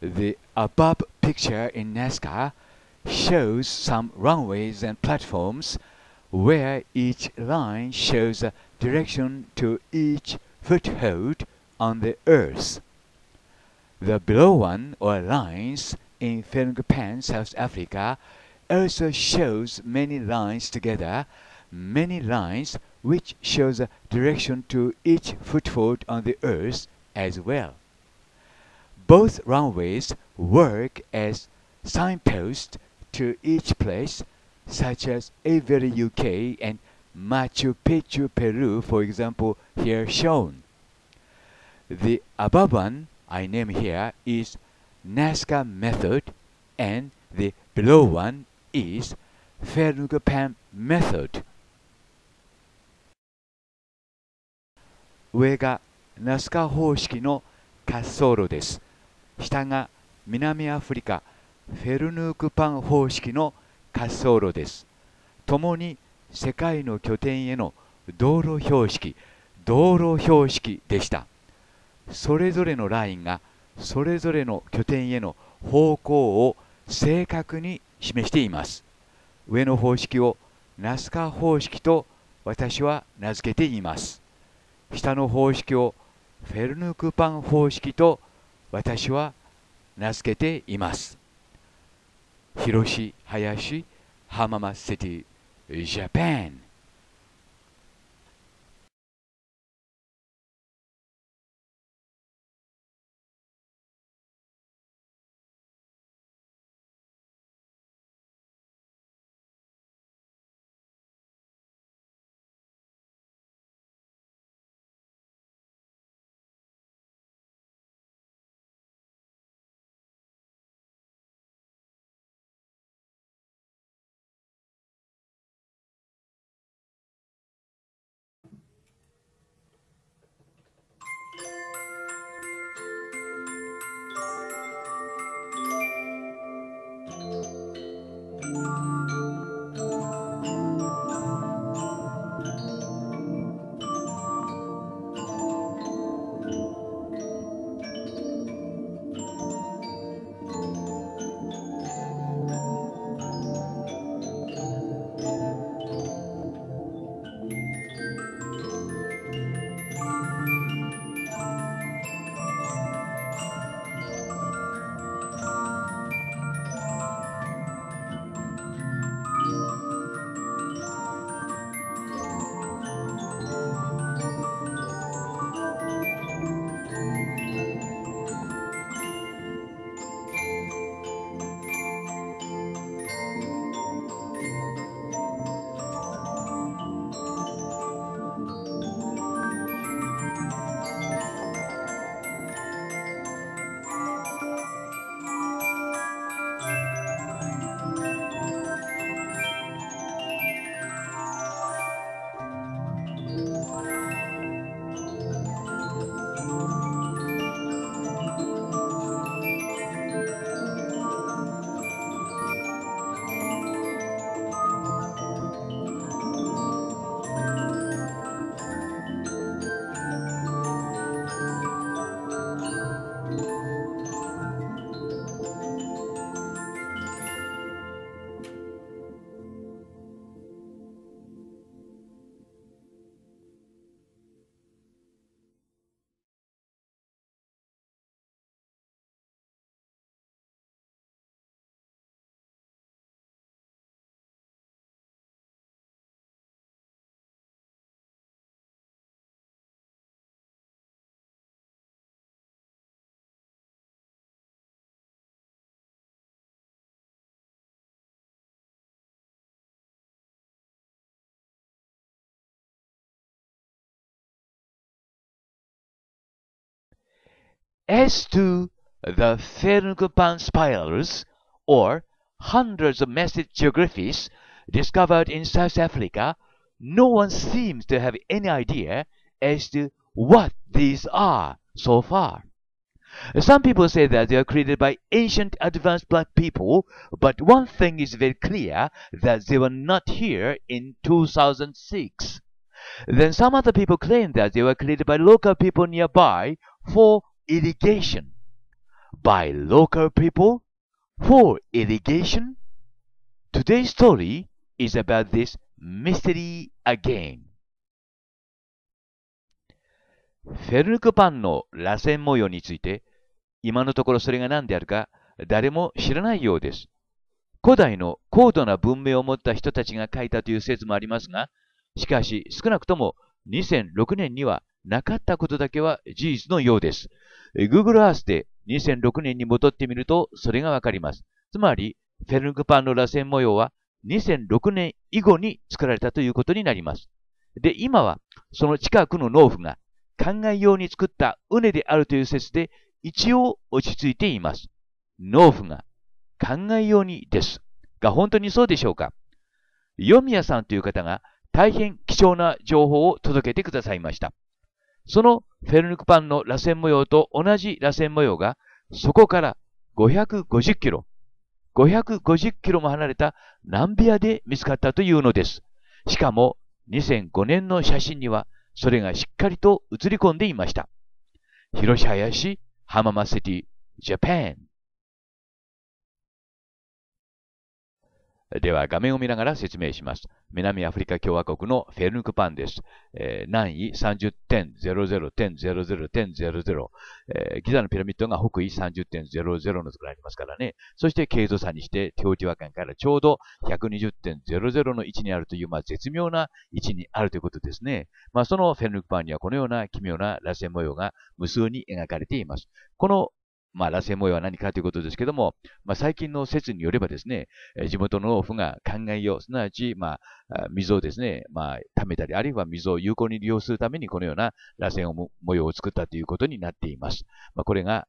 The above picture in Nazca shows some runways and platforms where each line shows a direction to each foothold on the earth. The below one or lines in Philippan, South Africa also shows many lines together, many lines which shows a direction to each foothold on the earth as well. Both runways work as signposts to each place, such as Avery, UK and Machu Picchu, Peru, for example, here shown. The above one I name here is Nazca method and the below one is Fernugapan method. 上がナスカ方式の滑走路です。下が南アフリカフェルヌークパン方式の滑走路です共に世界の拠点への道路標識道路標識でしたそれぞれのラインがそれぞれの拠点への方向を正確に示しています上の方式をナスカ方式と私は名付けています下の方式をフェルヌークパン方式と私は名付けています。広し林浜松シティジャパン As to the Ferungupan spirals, or hundreds of massive geographies discovered in South Africa, no one seems to have any idea as to what these are so far. Some people say that they are created by ancient advanced black people, but one thing is very clear that they were not here in 2006. Then some other people claim that they were created by local people nearby for irrigation by local people for irrigation. Today's story is about this mystery again. フェルヌクパンの螺旋模様について、今のところそれが何であるか誰も知らないようです。古代の高度な文明を持った人たちが書いたという説もありますが、しかし少なくとも2006年にはなかったことだけは事実のようです。Google Earth で2006年に戻ってみるとそれがわかります。つまり、フェルングパンの螺旋模様は2006年以後に作られたということになります。で、今はその近くの農夫が考え用に作った畝であるという説で一応落ち着いています。農夫が考え用にです。が本当にそうでしょうか読宮さんという方が大変貴重な情報を届けてくださいました。そのフェルニクパンの螺旋模様と同じ螺旋模様が、そこから550キロ、550キロも離れたナンビアで見つかったというのです。しかも、2005年の写真には、それがしっかりと写り込んでいました。広し市浜松シティ、ジャパンでは画面を見ながら説明します。南アフリカ共和国のフェルヌクパンです。えー、南30.00.00.00、えー、ギザのピラミッドが北緯30.00のところにありますからね。そして経度差にして、テオティワカンからちょうど120.00の位置にあるという、まあ、絶妙な位置にあるということですね。まあ、そのフェルヌクパンにはこのような奇妙な螺旋模様が無数に描かれています。このまあ、螺旋模様は何かということですけども、まあ、最近の説によればですね、地元の農夫が考えよう、すなわち、まあ、水をですね、まあ、溜めたり、あるいは水を有効に利用するために、このような螺旋模様を作ったということになっています。まあ、これが、あ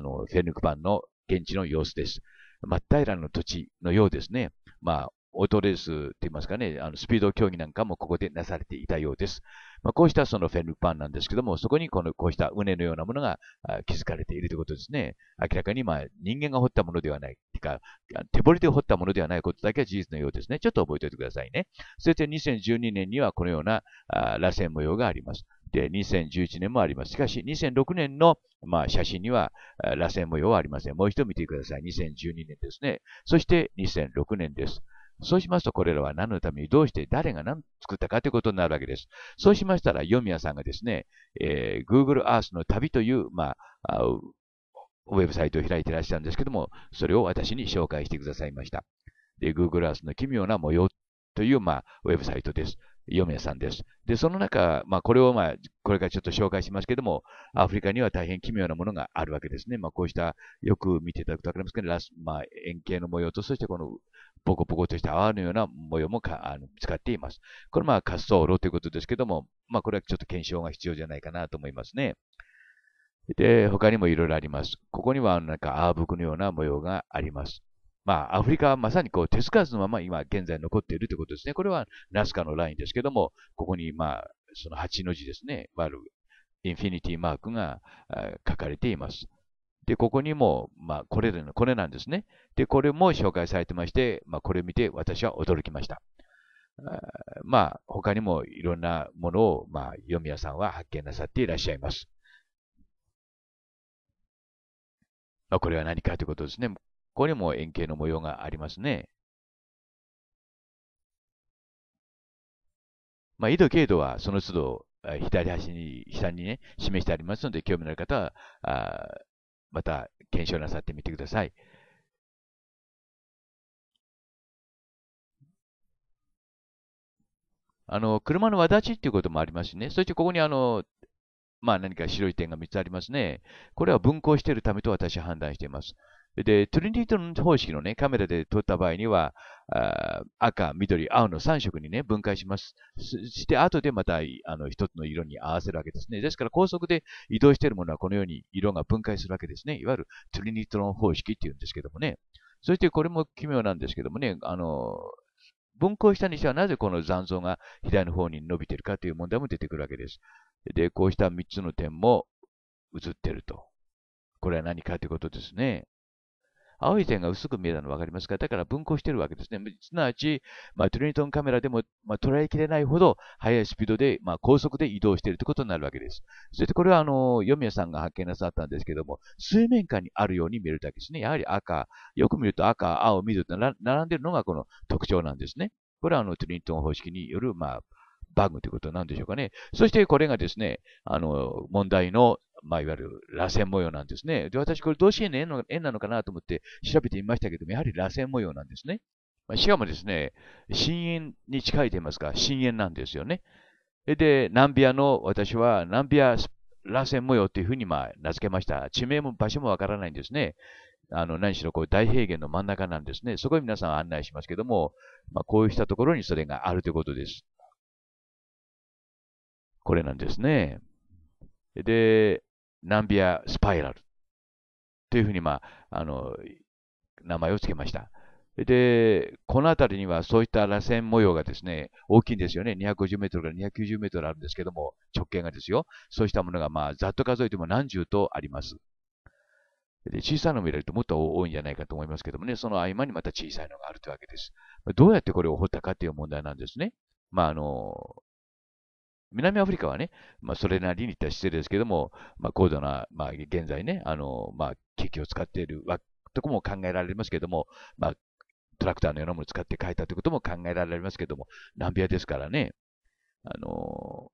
の、フェルヌクパンの現地の様子です。真っ平らの土地のようですね。まあ、オートレースって言いますかね、あのスピード競技なんかもここでなされていたようです。まあ、こうしたそのフェンルパンなんですけども、そこにこのこうした畝のようなものが築かれているということですね。明らかにまあ人間が掘ったものではない、てか手掘りで掘ったものではないことだけは事実のようですね。ちょっと覚えておいてくださいね。そして2012年にはこのような螺旋模様があります。で、2011年もあります。しかし、2006年の、まあ、写真には、螺旋模様はありません。もう一度見てください。2012年ですね。そして、2006年です。そうしますと、これらは何のために、どうして、誰が何作ったかということになるわけです。そうしましたら、ヨミヤさんがですね、えー、Google Earth の旅という、まあ、ウェブサイトを開いていらっしゃるんですけども、それを私に紹介してくださいました。Google Earth の奇妙な模様という、まあ、ウェブサイトです。ミヤさんです。で、その中、まあ、これを、まあ、これからちょっと紹介しますけども、アフリカには大変奇妙なものがあるわけですね。まあ、こうした、よく見ていただくとわかりますけど、ラスまあ、円形の模様と、そしてこのボコボコとした泡のような模様もあの使っています。これま滑走路ということですけども、まあこれはちょっと検証が必要じゃないかなと思いますね。で、他にもいろいろあります。ここにはなんかアーブクのような模様があります。まあ、アフリカはまさにこう手つかずのまま今現在残っているということですね。これはナスカのラインですけども、ここにまあ、その8の字ですね、インフィニティマークが書かれています。で、ここにも、まあ、これでの、これなんですね。で、これも紹介されてまして、まあ、これ見て私は驚きました。あまあ、他にもいろんなものを、まあ、読谷さんは発見なさっていらっしゃいます。まあ、これは何かということですね。ここにも円形の模様がありますね。まあ、緯度、経度はその都度、左端に、下にね、示してありますので、興味のある方は、あまた検証なさってみてください。あの、車のわだちっていうこともありますしね。そしてここにあの、まあ何か白い点が3つありますね。これは分光しているためと私は判断しています。で、トリニティの方式のね、カメラで撮った場合には、赤、緑、青の3色にね、分解します。して、後でまた、あの、一つの色に合わせるわけですね。ですから、高速で移動しているものはこのように色が分解するわけですね。いわゆるトリニトロン方式っていうんですけどもね。そして、これも奇妙なんですけどもね、あの、分光したにしてはなぜこの残像が左の方に伸びているかという問題も出てくるわけです。で、こうした3つの点も映っていると。これは何かということですね。青い点が薄く見えたの分かりますかだから分光してるわけですね。すなわち、まあ、トリニトンカメラでも、まあ、捉えきれないほど速いスピードで、まあ、高速で移動しているということになるわけです。そしてこれは、あの、ミヤさんが発見なさったんですけども、水面下にあるように見えるだけですね。やはり赤、よく見ると赤、青、緑と並んでるのがこの特徴なんですね。これはあのトリニトン方式による、まあ、バグということなんでしょうかね。そしてこれがですね、あの、問題のまあ、いわゆる螺旋模様なんですね。で、私これ同心円の円なのかなと思って調べてみましたけども、やはり螺旋模様なんですね。まあ、しかもですね、深淵に近いと言いますか、深淵なんですよね。で、南ビアの、私は南ビア螺旋模様というふうにまあ名付けました。地名も場所もわからないんですね。あの、何しろこう大平原の真ん中なんですね。そこに皆さん案内しますけども、まあ、こうしたところにそれがあるということです。これなんですね。で、ナンビアスパイラルというふうに、まあ、あの名前を付けました。で、この辺りにはそういった螺旋模様がですね、大きいんですよね。250メートルから290メートルあるんですけども、直径がですよ。そうしたものが、まあ、ざっと数えても何十とあります。で小さいのを見られるともっと多いんじゃないかと思いますけどもね、その合間にまた小さいのがあるというわけです。どうやってこれを掘ったかという問題なんですね。まあ、あの、南アフリカはね、まあ、それなりにいった姿勢ですけども、まあ、高度な、まあ、現在ね、あの、まあ、機器を使っているとこも考えられますけども、まあ、トラクターのようなものを使って書いたということも考えられますけども、南米ですからね、あの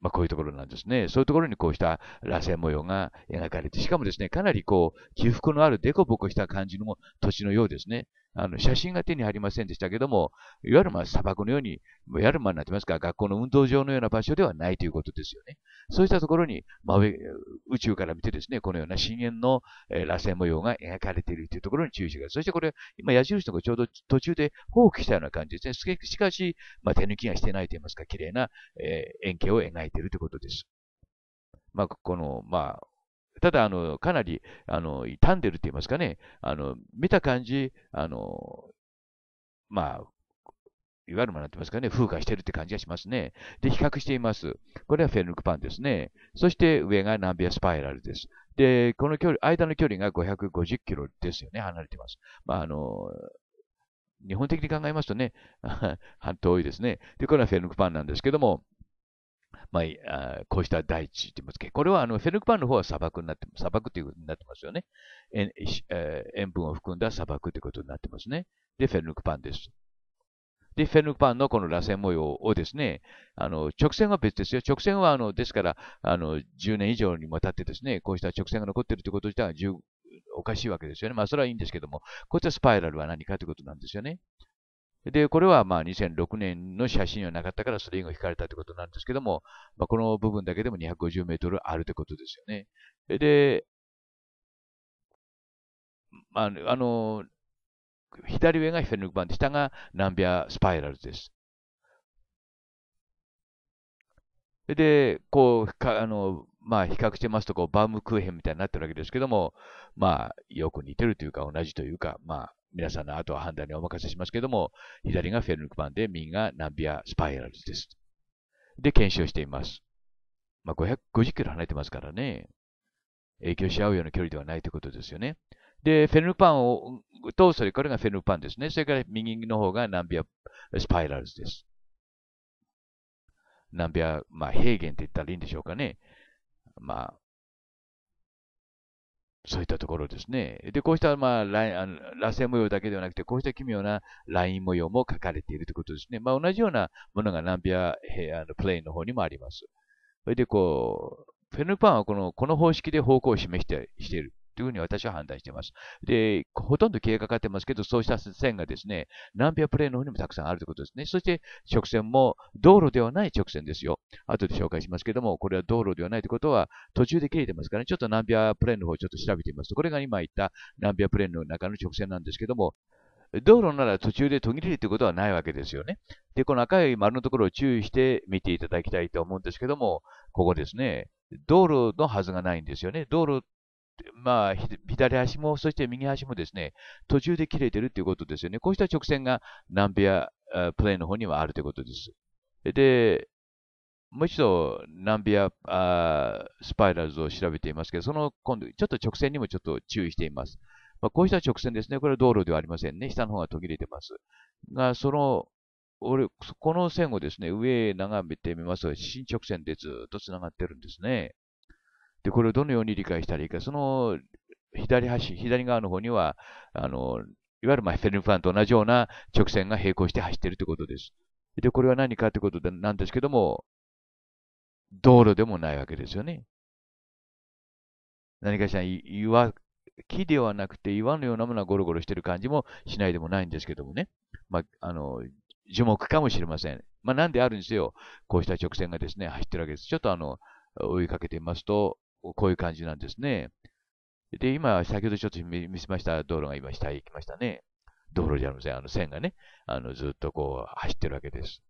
まあ、こういうところなんですね。そういうところにこうした螺旋模様が描かれて、しかもですね、かなりこう、起伏のある凸凹した感じの土地のようですね。あの、写真が手に入りませんでしたけども、いわゆるまあ砂漠のように、やるまになってますか学校の運動場のような場所ではないということですよね。そうしたところに、まあ、宇宙から見てですね、このような深淵の、え螺旋模様が描かれているというところに注意してください。そしてこれ、今矢印のがちょうど途中で放棄したような感じですね。しかし、まあ、手抜きがしてないと言いますか、綺麗な、え円形を描いているということです。まあ、この、まあ、ただ、あの、かなり、あの、傷んでるって言いますかね、あの、見た感じ、あの、まあ、いわゆるもなってますかね、風化してるって感じがしますね。で、比較しています。これはフェルクパンですね。そして上がナンビアスパイラルです。で、この距離、間の距離が550キロですよね、離れてます。まあ、あの、日本的に考えますとね、半遠いですね。で、これはフェルクパンなんですけども、まあ、こうした大地って言いますけど、これはあのフェルクパンの方は砂漠になって、砂漠ということになってますよね。ええ塩分を含んだ砂漠ということになってますね。で、フェルクパンです。で、フェルクパンのこの螺旋模様をですね、あの、直線は別ですよ。直線は、あの、ですから、あの、10年以上にもたってですね、こうした直線が残っているということ自体はおかしいわけですよね。まあ、それはいいんですけども、こういったスパイラルは何かということなんですよね。で、これはまあ2006年の写真はなかったからそれ以後引かれたということなんですけども、まあ、この部分だけでも250メートルあるということですよね。で、ああの左上がフェルクンで下がナンビアスパイラルです。で、こう、かあの、まあ、比較してますと、こう、バームクーヘンみたいになってるわけですけども、まあ、よく似てるというか、同じというか、まあ、皆さんの後は判断にお任せしますけども、左がフェルヌクマンで、右がナンビアスパイラルです。で、検証しています。まあ、550キロ離れてますからね、影響し合うような距離ではないということですよね。で、フェルヌクパンを、と、それからがフェルヌクパンですね。それから右の方がナンビアスパイラルです。ナンビア、まあ、平原って言ったらいいんでしょうかね。まあ、そういったところですね。で、こうした、まあ、ラ螺旋模様だけではなくて、こうした奇妙なライン模様も書かれているということですね。まあ、同じようなものがナンビア平野のプレインの方にもあります。それで、こう、フェルパンはこのこの方式で方向を示してしている。というふうに私は判断しています。で、ほとんど消えかかってますけど、そうした線がですね、何アプレーの方にもたくさんあるということですね。そして、直線も道路ではない直線ですよ。後で紹介しますけども、これは道路ではないということは、途中で切れてますからね、ちょっと何アプレーンの方をちょっと調べてみますと、これが今言った何アプレーンの中の直線なんですけども、道路なら途中で途切れるということはないわけですよね。で、この赤い丸のところを注意して見ていただきたいと思うんですけども、ここですね、道路のはずがないんですよね。道路まあ、左足も、そして右足もですね、途中で切れてるっていうことですよね。こうした直線がナンビアプレイの方にはあるということです。で、もう一度ナンビアスパイラルズを調べていますけど、その今度、ちょっと直線にもちょっと注意しています。まあ、こうした直線ですね、これは道路ではありませんね。下の方が途切れてます。が、その、俺、この線をですね、上へ眺めてみますと、新直線でずっと繋がってるんですね。で、これをどのように理解したらいいか、その左端、左側の方には、あの、いわゆるまあフェルンファンと同じような直線が並行して走っているということです。で、これは何かということなんですけども、道路でもないわけですよね。何かしら岩、木ではなくて岩のようなものがゴロゴロしてる感じもしないでもないんですけどもね。まあ、あの、樹木かもしれません。まあ、なんであるにせよ、こうした直線がですね、走ってるわけです。ちょっとあの、追いかけてみますと、こういう感じなんですね。で、今、先ほどちょっと見せました道路が今下へ行きましたね。道路じゃありません。あの線がね、あのずっとこう走ってるわけです。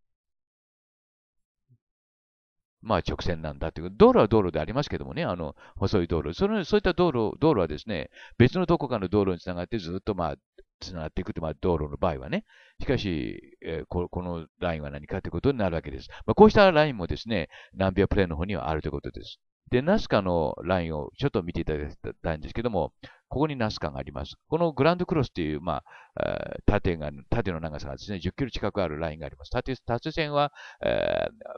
まあ直線なんだっていう。道路は道路でありますけどもね、あの、細い道路。その、そういった道路、道路はですね、別のどこかの道路につながってずっとまあ、つながっていくと、まあ道路の場合はね。しかし、えー、こ、このラインは何かということになるわけです。まあ、こうしたラインもですね、ナンビアプレイの方にはあるということです。で、ナスカのラインをちょっと見ていただきたいんですけども、ここにナスカがあります。このグランドクロスという、まあ、縦が、縦の長さがですね、10キロ近くあるラインがあります。縦、縦線は、えー、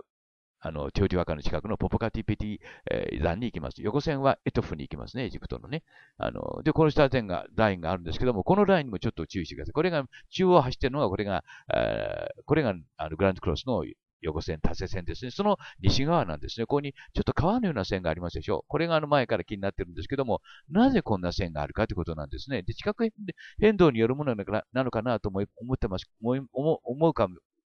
あの、テオティワカの近くのポポカティペティ、えー、山に行きます。横線はエトフに行きますね、エジプトのね。あの、で、この下線が、ラインがあるんですけども、このラインにもちょっと注意してください。これが、中央を走っているのが、これが、えー、これが、あの、グランドクロスの横線、縦線ですね。その西側なんですね。ここにちょっと川のような線がありますでしょう。これがあの前から気になってるんですけども、なぜこんな線があるかということなんですね。で、地殻変動によるものなのかなと思ってます、思うか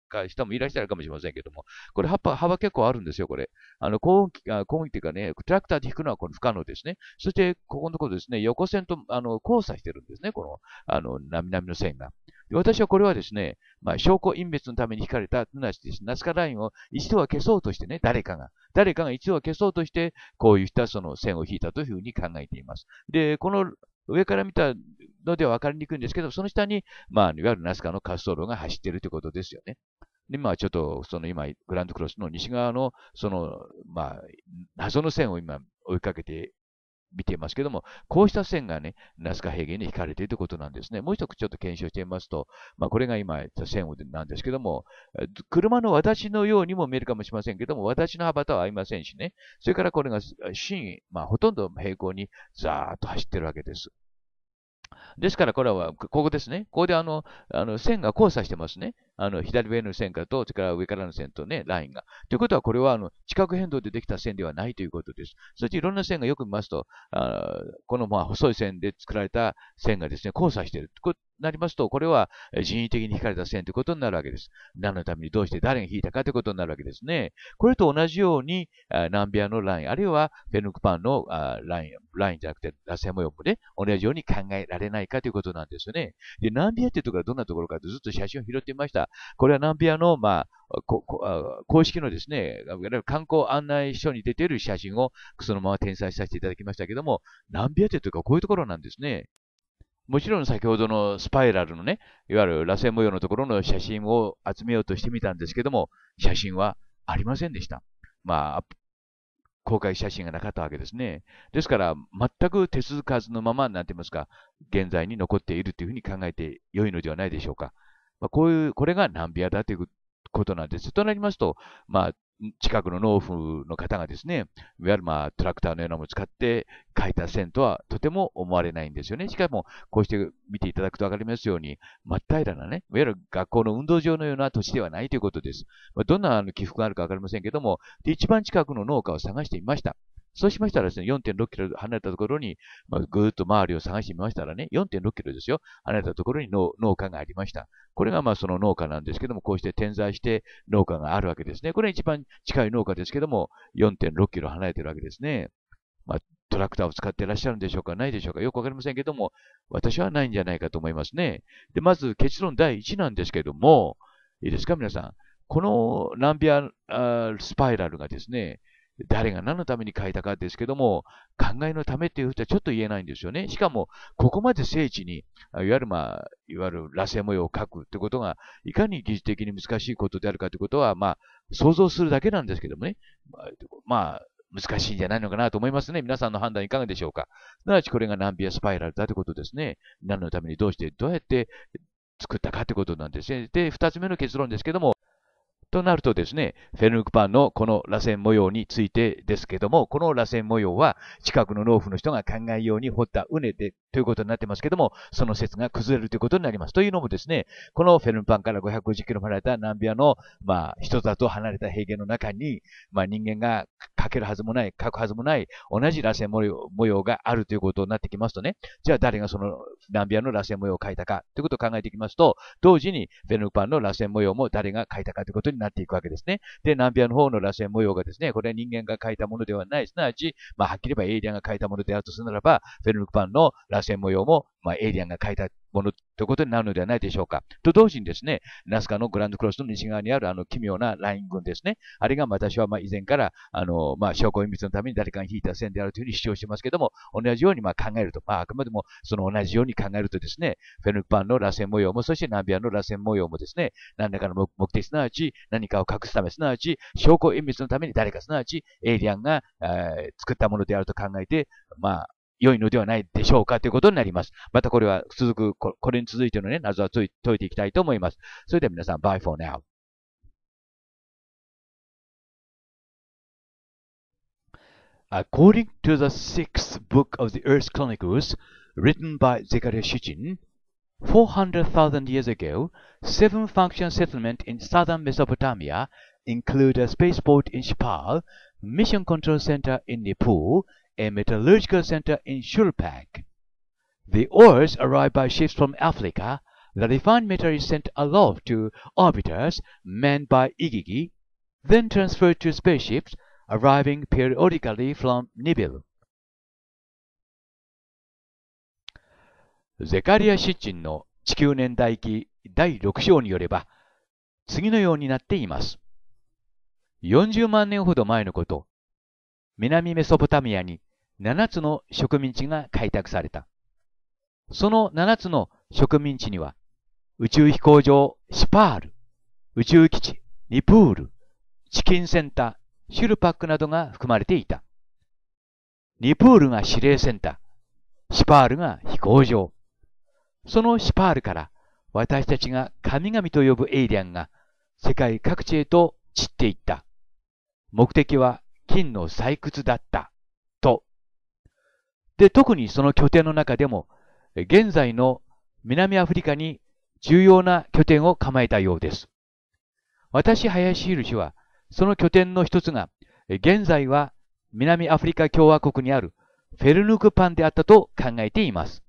か人もいらっしゃるかもしれませんけども、これ葉っぱ、幅結構あるんですよ、これ。あの、高温機、高温機ていうかね、トラクターで引くのはこの不可能ですね。そして、ここのところですね、横線と、あの、交差してるんですね、この、あの、波々の線が。私はこれはですね、まあ、証拠隠滅のために引かれた、なですナスカラインを一度は消そうとしてね、誰かが、誰かが一度は消そうとして、こういったその線を引いたというふうに考えています。で、この上から見たのでは分かりにくいんですけど、その下に、まあ、いわゆるナスカの滑走路が走っているということですよね。で、まあ、ちょっと、その今、グランドクロスの西側の、その、まあ、謎の線を今、追いかけて見ていますけども、こうした線がね、ナスカ平原に引かれているということなんですね。もう一つちょっと検証してみますと、まあ、これが今線なんですけども、車の私のようにも見えるかもしれませんけども、私の幅とは合いませんしね、それからこれが真、まあ、ほとんど平行にザーッと走ってるわけです。ですから、これは、ここですね。ここであの、あの線が交差してますね。あの、左上の線からと、それから上からの線とね、ラインが。ということは、これは、あの、地殻変動でできた線ではないということです。そしていろんな線がよく見ますと、あこの、まあ、細い線で作られた線がですね、交差している。こなりますと、これは人為的に引かれた線ということになるわけです。何のためにどうして誰が引いたかということになるわけですね。これと同じように、ナンビアのライン、あるいはフェヌクパンのライン、ラインじゃなくて、螺旋模様もね、同じように考えられないかということなんですよね。で、ナンビアっていうところはどんなところかとずっと写真を拾っていました。これはナンビアの、まあ、公式のですね、観光案内書に出ている写真をそのまま転載させていただきましたけども、ナンビアというかこういうところなんですね。もちろん先ほどのスパイラルのね、いわゆる螺旋模様のところの写真を集めようとしてみたんですけども、写真はありませんでした。まあ、公開写真がなかったわけですね。ですから、全く手続かずのまま、なんて言いますか、現在に残っているというふうに考えて良いのではないでしょうか。まあ、こういう、これがビアだということなんです。となりますと、まあ、近くの農夫の方がですね、いわゆるまあトラクターのようなものを使って書いた線とはとても思われないんですよね。しかも、こうして見ていただくとわかりますように、真っ平らなね、いわゆる学校の運動場のような土地ではないということです。まあ、どんな起伏があるかわかりませんけども、一番近くの農家を探してみました。そうしましたらですね、4.6キロ離れたところに、まあ、ぐーっと周りを探してみましたらね、4.6キロですよ、離れたところに農農家がありました。これがまあその農家なんですけども、こうして点在して農家があるわけですね。これ一番近い農家ですけども、4.6キロ離れてるわけですね。まあ、トラクターを使っていらっしゃるんでしょうか、ないでしょうか、よくわかりませんけども、私はないんじゃないかと思いますね。で、まず結論第1なんですけども、いいですか、皆さん。このナンビアスパイラルがですね、誰が何のために書いたかですけども、考えのためっていうふうとはちょっと言えないんですよね。しかも、ここまで精緻に、いわゆるまあ、いわゆる螺旋模様を書くってことが、いかに技術的に難しいことであるかということは、まあ、想像するだけなんですけどもね。まあ、難しいんじゃないのかなと思いますね。皆さんの判断いかがでしょうか。すなわちこれがナンビアスパイラルだということですね。何のためにどうして、どうやって作ったかということなんですね。で、二つ目の結論ですけども、となるとですね、フェルヌクパンのこの螺旋模様についてですけども、この螺旋模様は近くの農夫の人が考えように掘ったうねでということになってますけども、その説が崩れるということになります。というのもですね、このフェルヌクパンから550キロ離れた南ビアの、まあ、人里離れた平原の中に、まあ、人間が書けるはずもない、書くはずもない、同じ螺旋模様模様があるということになってきますとね、じゃあ誰がその南ビアの螺旋模様を書いたかということを考えていきますと、同時にフェルクパンの螺旋模様も誰が書いたかということになっていくわけですね。で、南ビアの方の螺旋模様がですね、これは人間が書いたものではない、すなわち、まあ、はっきり言えばエイリアンが書いたものであるとするならば、フェルクパンの螺旋模様も、まあ、エイリアンが書いたものということになるのではないでしょうか。と同時にですね、ナスカのグランドクロスの西側にあるあの奇妙なライン群ですね。あれが私はま以前からあの、まあ、証拠隠滅のために誰かに引いた線であるというふうに主張してますけども、同じようにま考えると、まあ、あくまでもその同じように考えるとですね、フェルパンの螺旋模様も、そしてナビアの螺旋模様もですね、何らかの目的すなわち何かを隠すため、すなわち証拠隠滅のために誰かすなわちエイリアンが、えー、作ったものであると考えて、まあ、良いのではないでしょうかということになります。またこれは続く、これに続いてのね、謎は解いていきたいと思います。それでは皆さん、bye for now. あ、According to the sixth book of the Earth Chronicles, written by Zechariah Shichin, 400,000 years ago, seven function settlements in southern Mesopotamia include a spaceport in Shpal, mission control center in Nepal, a metallurgical center in s h u l p a k The ores arrive by ships from Africa. The refined metal is sent aloft to orbiters manned by Igigi, then transferred to spaceships arriving periodically from n i b i r ゼカリア・シッチンの地球年代記第6章によれば、次のようになっています。40万年ほど前のこと、南メソポタミアに7つの植民地が開拓された。その7つの植民地には、宇宙飛行場シパール、宇宙基地ニプール、チキンセンター、シュルパックなどが含まれていた。ニプールが指令センター、シパールが飛行場。そのシパールから私たちが神々と呼ぶエイリアンが世界各地へと散っていった。目的は金の採掘だった。で、特にその拠点の中でも、現在の南アフリカに重要な拠点を構えたようです。私、林博氏は、その拠点の一つが、現在は南アフリカ共和国にあるフェルヌクパンであったと考えています。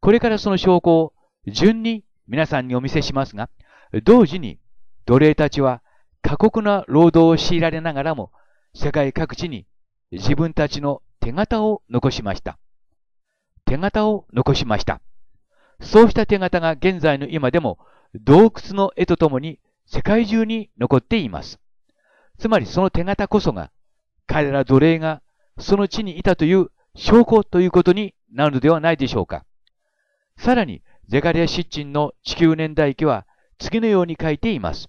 これからその証拠を順に皆さんにお見せしますが、同時に奴隷たちは過酷な労働を強いられながらも、世界各地に自分たちの手形を残しました。手形を残しました。そうした手形が現在の今でも洞窟の絵とともに世界中に残っています。つまりその手形こそが彼ら奴隷がその地にいたという証拠ということになるのではないでしょうか。さらにゼカリア・シッチンの地球年代記は次のように書いています。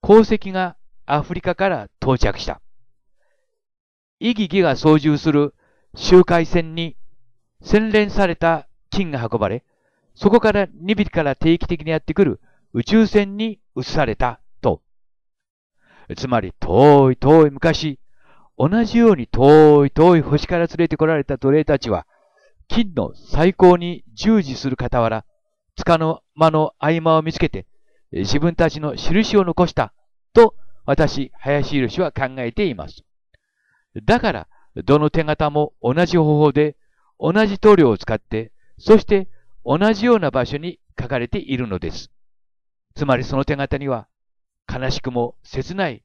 鉱石がアフリカから到着した。イギギが操縦する周回船に洗練された金が運ばれ、そこからニビから定期的にやってくる宇宙船に移されたと。つまり遠い遠い昔、同じように遠い遠い星から連れてこられた奴隷たちは、金の最高に従事する傍ら、束の間の合間を見つけて、自分たちの印を残したと私、林博は考えています。だから、どの手形も同じ方法で、同じ塗料を使って、そして同じような場所に書かれているのです。つまりその手形には、悲しくも切ない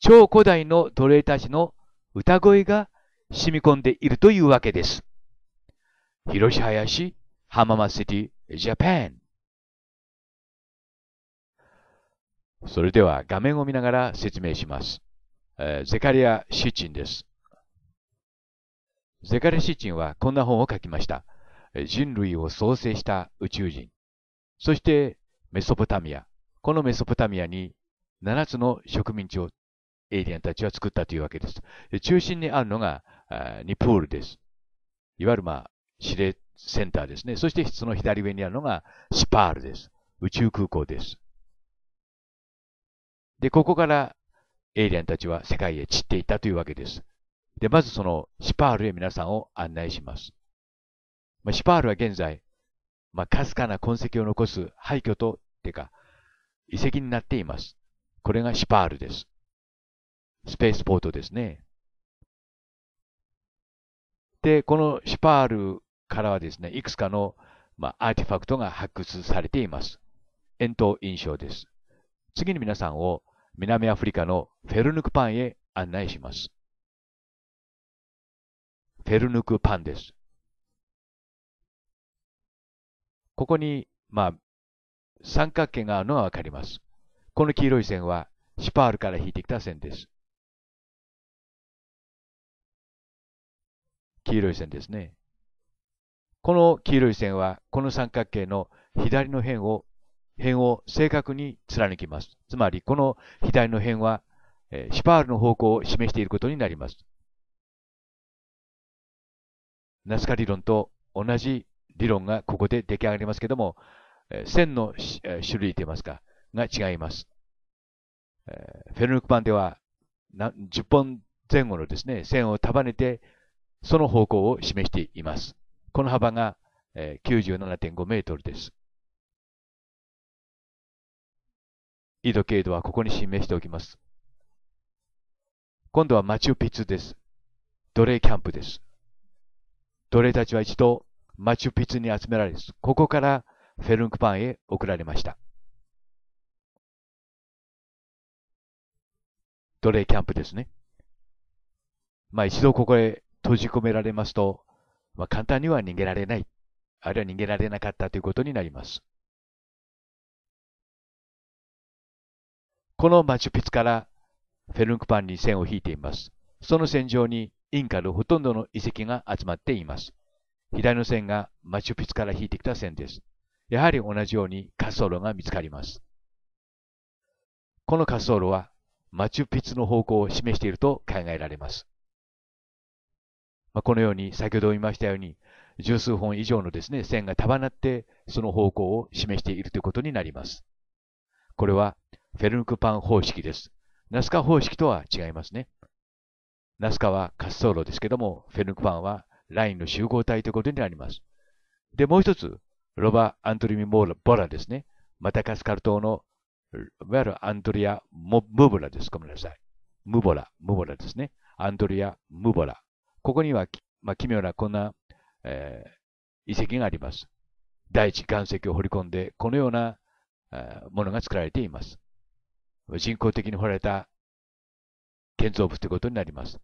超古代の奴隷たちの歌声が染み込んでいるというわけです。広し林、浜松シティ、ジャパン。それでは画面を見ながら説明します。えゼカリア・シッチンです。ゼカリア・シッチンはこんな本を書きました。人類を創生した宇宙人。そしてメソポタミア。このメソポタミアに7つの植民地をエイリアンたちは作ったというわけです。中心にあるのがニプールです。いわゆるまあ指令センターですね。そしてその左上にあるのがシパールです。宇宙空港です。で、ここからエイリアンたちは世界へ散っていったというわけです。で、まずそのシパールへ皆さんを案内します。まあ、シパールは現在、まあ、かすかな痕跡を残す廃墟と、てか、遺跡になっています。これがシパールです。スペースポートですね。で、このシパールからはですね、いくつかの、まあ、アーティファクトが発掘されています。円筒印象です。次に皆さんを南アフリカのフェルヌクパンへ案内します。フェルヌクパンです。ここに、まあ、三角形があるのがわかります。この黄色い線はシパールから引いてきた線です。黄色い線ですね。この黄色い線は、この三角形の左の辺を辺を正確に貫きます。つまり、この左の辺は、えシパールの方向を示していることになります。ナスカ理論と同じ理論がここで出来上がりますけども、線の種類といいますか、が違います。フェルヌク版では10本前後のですね、線を束ねて、その方向を示しています。この幅が97.5メートルです。緯度、経度はここに示しておきます。今度はマチュピッツです。奴隷キャンプです。奴隷たちは一度マチュピッツに集められます。ここからフェルンクパンへ送られました。奴隷キャンプですね。まあ一度ここへ閉じ込められますと、まあ、簡単には逃げられない、あるいは逃げられなかったということになります。このマチュピツからフェルンクパンに線を引いています。その線上にインカのほとんどの遺跡が集まっています。左の線がマチュピツから引いてきた線です。やはり同じように滑走路が見つかります。この滑走路はマチュピツの方向を示していると考えられます。まあ、このように先ほど言いましたように十数本以上のですね線が束なってその方向を示しているということになります。これはフェルヌクパン方式です。ナスカ方式とは違いますね。ナスカは滑走路ですけども、フェルヌクパンはラインの集合体ということになります。で、もう一つ、ロバ・アントリミ・モーラ・ボラですね。マタカスカル島のいわゆるアントリア・ムブラです。ごめんなさい。ムボラ、ムボラですね。アントリア・ムボラ。ここには、まあ、奇妙なこんな、えー、遺跡があります。第一岩石を掘り込んで、このような、えー、ものが作られています。人工的に掘られた建造物ということになります。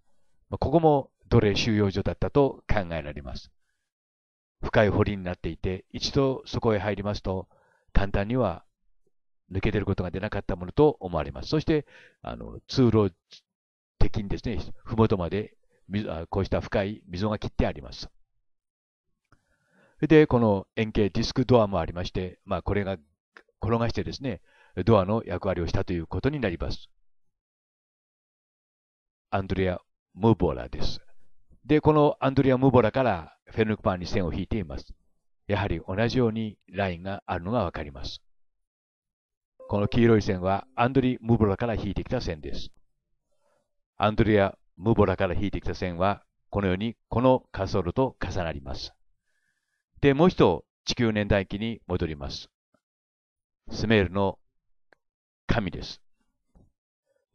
ここも奴隷収容所だったと考えられます。深い堀になっていて、一度そこへ入りますと、簡単には抜け出ることが出なかったものと思われます。そして、あの通路的にですね、ふもとまでこうした深い溝が切ってあります。それで、この円形ディスクドアもありまして、まあ、これが転がしてですね、ドアの役割をしたということになります。アンドレア・ムボラです。で、このアンドレア・ムボラからフェルヌクパーに線を引いています。やはり同じようにラインがあるのがわかります。この黄色い線はアンドリ・ムボラから引いてきた線です。アンドレア・ムボラから引いてきた線は、このようにこの滑走路と重なります。で、もう一度地球年代記に戻ります。スメールの神です。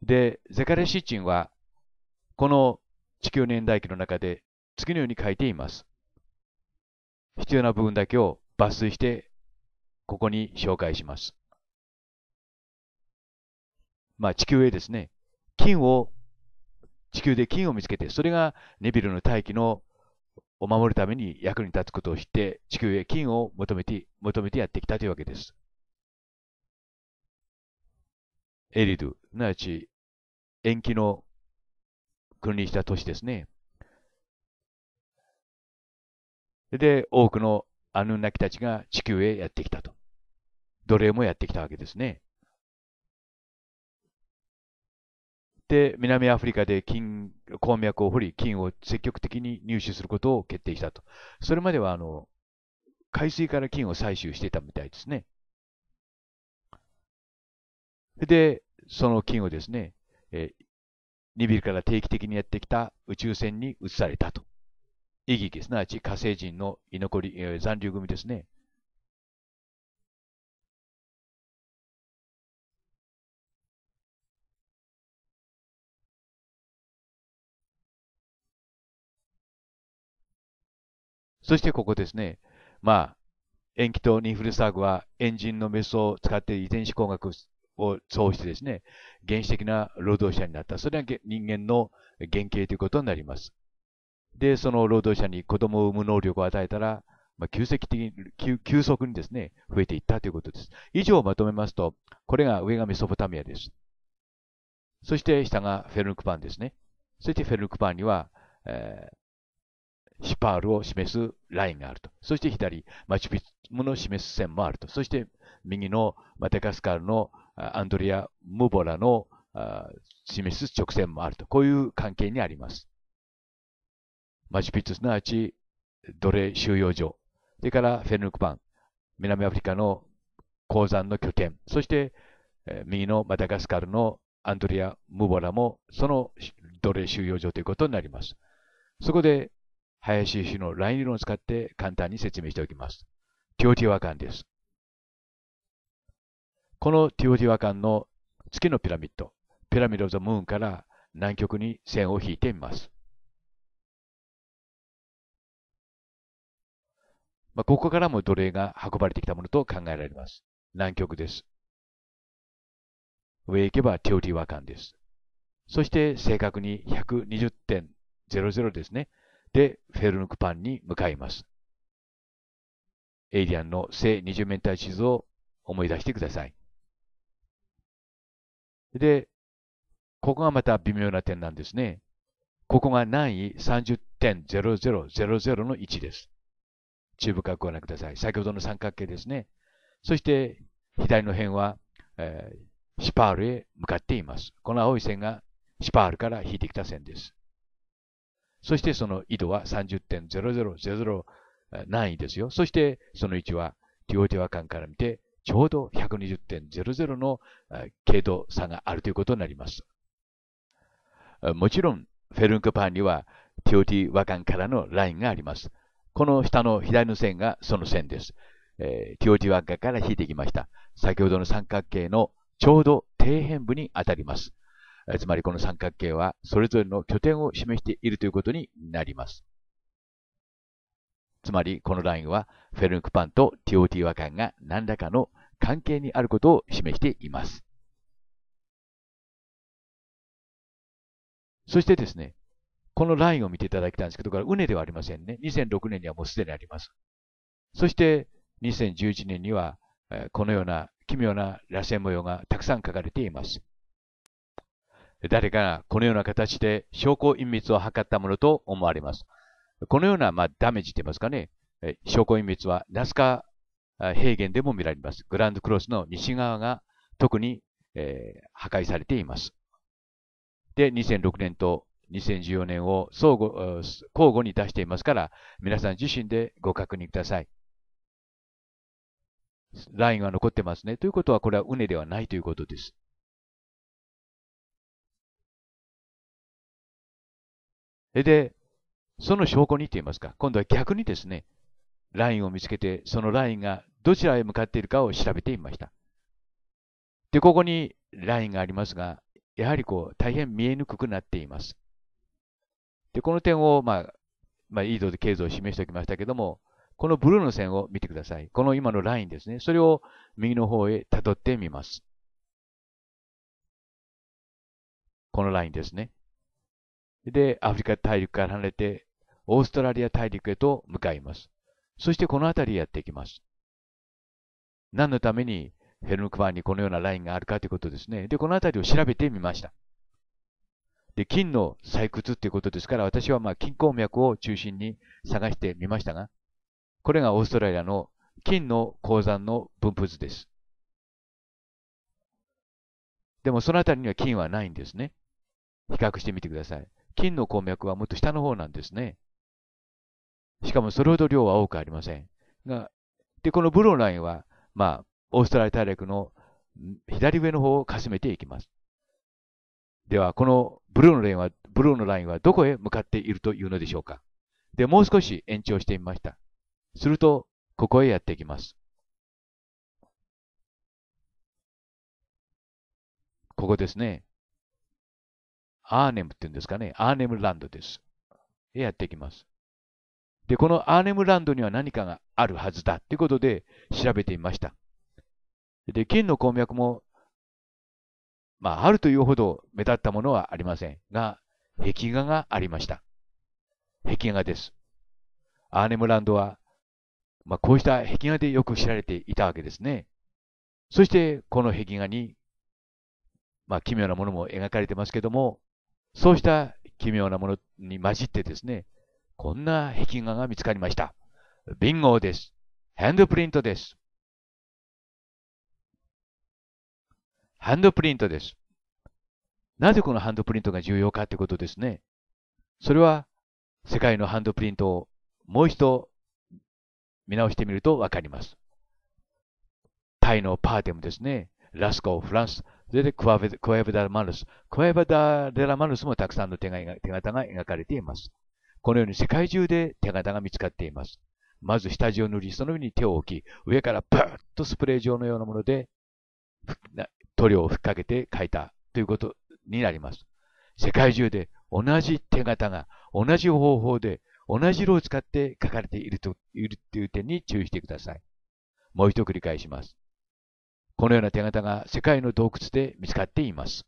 で、ゼカレシチンは、この地球年代記の中で次のように書いています。必要な部分だけを抜粋して、ここに紹介します。まあ、地球へですね、金を、地球で金を見つけて、それがネビルの大気のを守るために役に立つことを知って、地球へ金を求めて、求めてやってきたというわけです。エリド、すなわち延期の君臨した都市ですね。で、多くのアヌンナキたちが地球へやってきたと。奴隷もやってきたわけですね。で、南アフリカで金、鉱脈を掘り、金を積極的に入手することを決定したと。それまでは、あの、海水から金を採取していたみたいですね。で、その金をですね、えニビルから定期的にやってきた宇宙船に移されたと。イギすなわち火星人の居残り、えー、残留組ですね。そしてここですね。まあ、塩基とインフルサーグはエンジンのメスを使って遺伝子工学を創出ですね、原始的な労働者になった。それが人間の原型ということになります。で、その労働者に子供を産む能力を与えたら、まあ、急速的に急、急速にですね、増えていったということです。以上をまとめますと、これが上がメソポタミアです。そして下がフェルンクパンですね。そしてフェルンクパンには、えー、シパールを示すラインがあると。そして左、マチュピツムの示す線もあると。そして右のマテカスカルのアンドリア・ムボラの示す直線もあると、こういう関係にあります。マチュピッツ、すなわち奴隷収容所、それからフェルヌクパン、南アフリカの鉱山の拠点、そして、右のマダガスカルのアンドリア・ムボラもその奴隷収容所ということになります。そこで、林氏のライン理論を使って簡単に説明しておきます。テオティワカンです。このティオティワカンの月のピラミッド、ピラミッド・オブ・ザ・ムーンから南極に線を引いてみます。まあ、ここからも奴隷が運ばれてきたものと考えられます。南極です。上へ行けばティオティワカンです。そして正確に120.00ですね。で、フェルヌクパンに向かいます。エイリアンの正二十面体地図を思い出してください。で、ここがまた微妙な点なんですね。ここが難易30.0000の位置です。中部らご覧ください。先ほどの三角形ですね。そして、左の辺は、えー、シパールへ向かっています。この青い線がシパールから引いてきた線です。そしてその緯度は30.0000難易ですよ。そしてその位置はティオティワ間から見てちょうど120.00の経度差があるということになります。もちろん、フェルンクパーには TOT 和感からのラインがあります。この下の左の線がその線です。えー、TOT 和感から引いてきました。先ほどの三角形のちょうど底辺部にあたります。つまりこの三角形はそれぞれの拠点を示しているということになります。つまりこのラインはフェルンクパンと TOT 和感が何らかの関係にあることを示しています。そしてですね、このラインを見ていただきたいんですけど、これうねではありませんね。2006年にはもうすでにあります。そして2011年にはこのような奇妙な螺旋模様がたくさん書かれています。誰かがこのような形で証拠隠滅を図ったものと思われます。このような、まあ、ダメージといいますかね、証拠隠滅はナスカ平原でも見られます。グランドクロスの西側が特に、えー、破壊されています。で、2006年と2014年を相互交互に出していますから、皆さん自身でご確認ください。ラインが残ってますね。ということは、これはうねではないということです。で、その証拠にと言いますか、今度は逆にですね、ラインを見つけて、そのラインがどちらへ向かっているかを調べてみました。で、ここにラインがありますが、やはりこう、大変見えにくくなっています。で、この点を、まあ、まあ、いい度で経図を示しておきましたけども、このブルーの線を見てください。この今のラインですね。それを右の方へ辿ってみます。このラインですね。で、アフリカ大陸から離れて、オーストラリア大陸へと向かいます。そしてこの辺りへやってきます。何のためにヘルムクバーにこのようなラインがあるかということですね。で、この辺りを調べてみました。で、金の採掘っていうことですから、私はまあ金鉱脈を中心に探してみましたが、これがオーストラリアの金の鉱山の分布図です。でもその辺りには金はないんですね。比較してみてください。金の鉱脈はもっと下の方なんですね。しかもそれほど量は多くありません。がで、このブローラインは、まあ、オーストラリア大陸の左上の方をかすめていきます。では、このブルーのラインは、ブルーのラインはどこへ向かっているというのでしょうか。で、もう少し延長してみました。すると、ここへやっていきます。ここですね。アーネムって言うんですかね。アーネムランドです。やっていきます。で、このアーネムランドには何かがあるはずだっていうことで調べてみました。で、金の鉱脈も、まあ、あるというほど目立ったものはありませんが、壁画がありました。壁画です。アーネムランドは、まあ、こうした壁画でよく知られていたわけですね。そして、この壁画に、まあ、奇妙なものも描かれてますけども、そうした奇妙なものに混じってですね、こんな壁画が見つかりました。ビンゴです。ハンドプリントです。ハンドプリントです。なぜこのハンドプリントが重要かということですね。それは世界のハンドプリントをもう一度見直してみるとわかります。タイのパーテムですね。ラスコ、フランス、それでクワベダ・マルス、クワベダ・レラ・マルスもたくさんの手形が描かれています。このように世界中で手形が見つかっています。まず下地を塗り、その上に手を置き、上からパーッとスプレー状のようなもので、塗料を吹っかけて描いたということになります。世界中で同じ手形が同じ方法で同じ色を使って書かれているという点に注意してください。もう一度繰り返します。このような手形が世界の洞窟で見つかっています。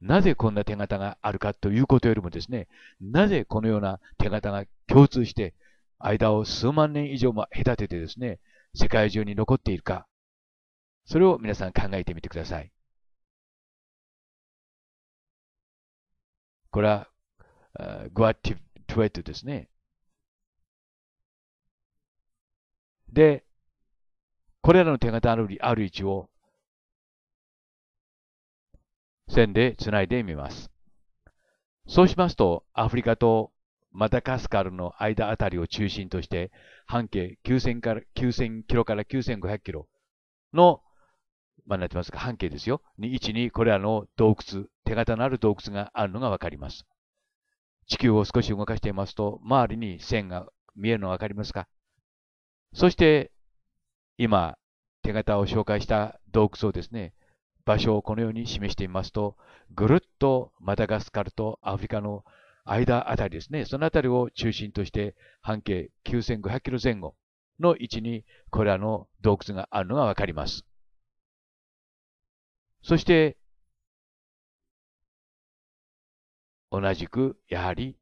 なぜこんな手形があるかということよりもですね、なぜこのような手形が共通して、間を数万年以上も隔ててですね、世界中に残っているか、それを皆さん考えてみてください。これは、グアティトゥエットですね。で、これらの手形ある位置を線でつないでみます。そうしますと、アフリカとマダガスカルの間あたりを中心として、半径9000から9000キロから9500キロの、まあ、なんてますか、半径ですよ。に、位置にこれらの洞窟、手形のある洞窟があるのがわかります。地球を少し動かしていますと、周りに線が見えるのわかりますかそして、今、手形を紹介した洞窟をですね、場所をこのように示してみますと、ぐるっとマダガスカルとアフリカの間あたりですね、そのあたりを中心として半径9500キロ前後の位置にこれらの洞窟があるのがわかります。そして、同じくやはり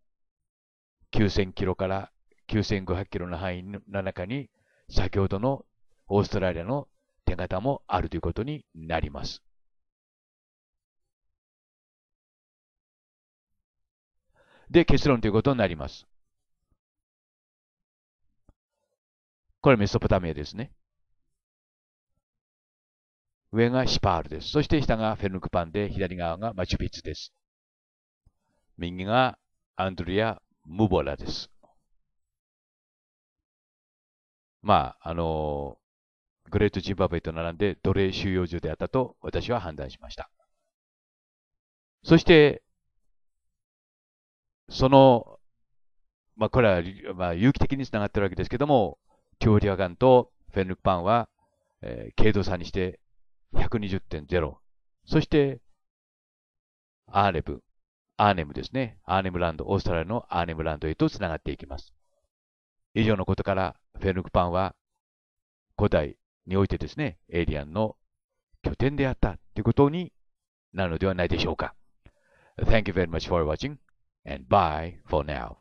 9000キロから9500キロの範囲の中に先ほどのオーストラリアの手形もあるということになります。で、結論ということになります。これメソポタミアですね。上がシパールです。そして下がフェルヌクパンで、左側がマチュピッツです。右がアンドリア・ムボラです。まあ、あのグレートジンバブエと並んで奴隷収容所であったと私は判断しました。そして、その、まあ、これは、まあ、有機的につながってるわけですけども、ティオリアガンとフェンルクパンは、えー、軽度差にして120.0。そして、アーレブ、アーネムですね。アーネムランド、オーストラリアのアーネムランドへとつながっていきます。以上のことから、フェルクパンは古代においてですね、エイリアンの拠点であったということになるのではないでしょうか。Thank you very much for watching. and bye for now.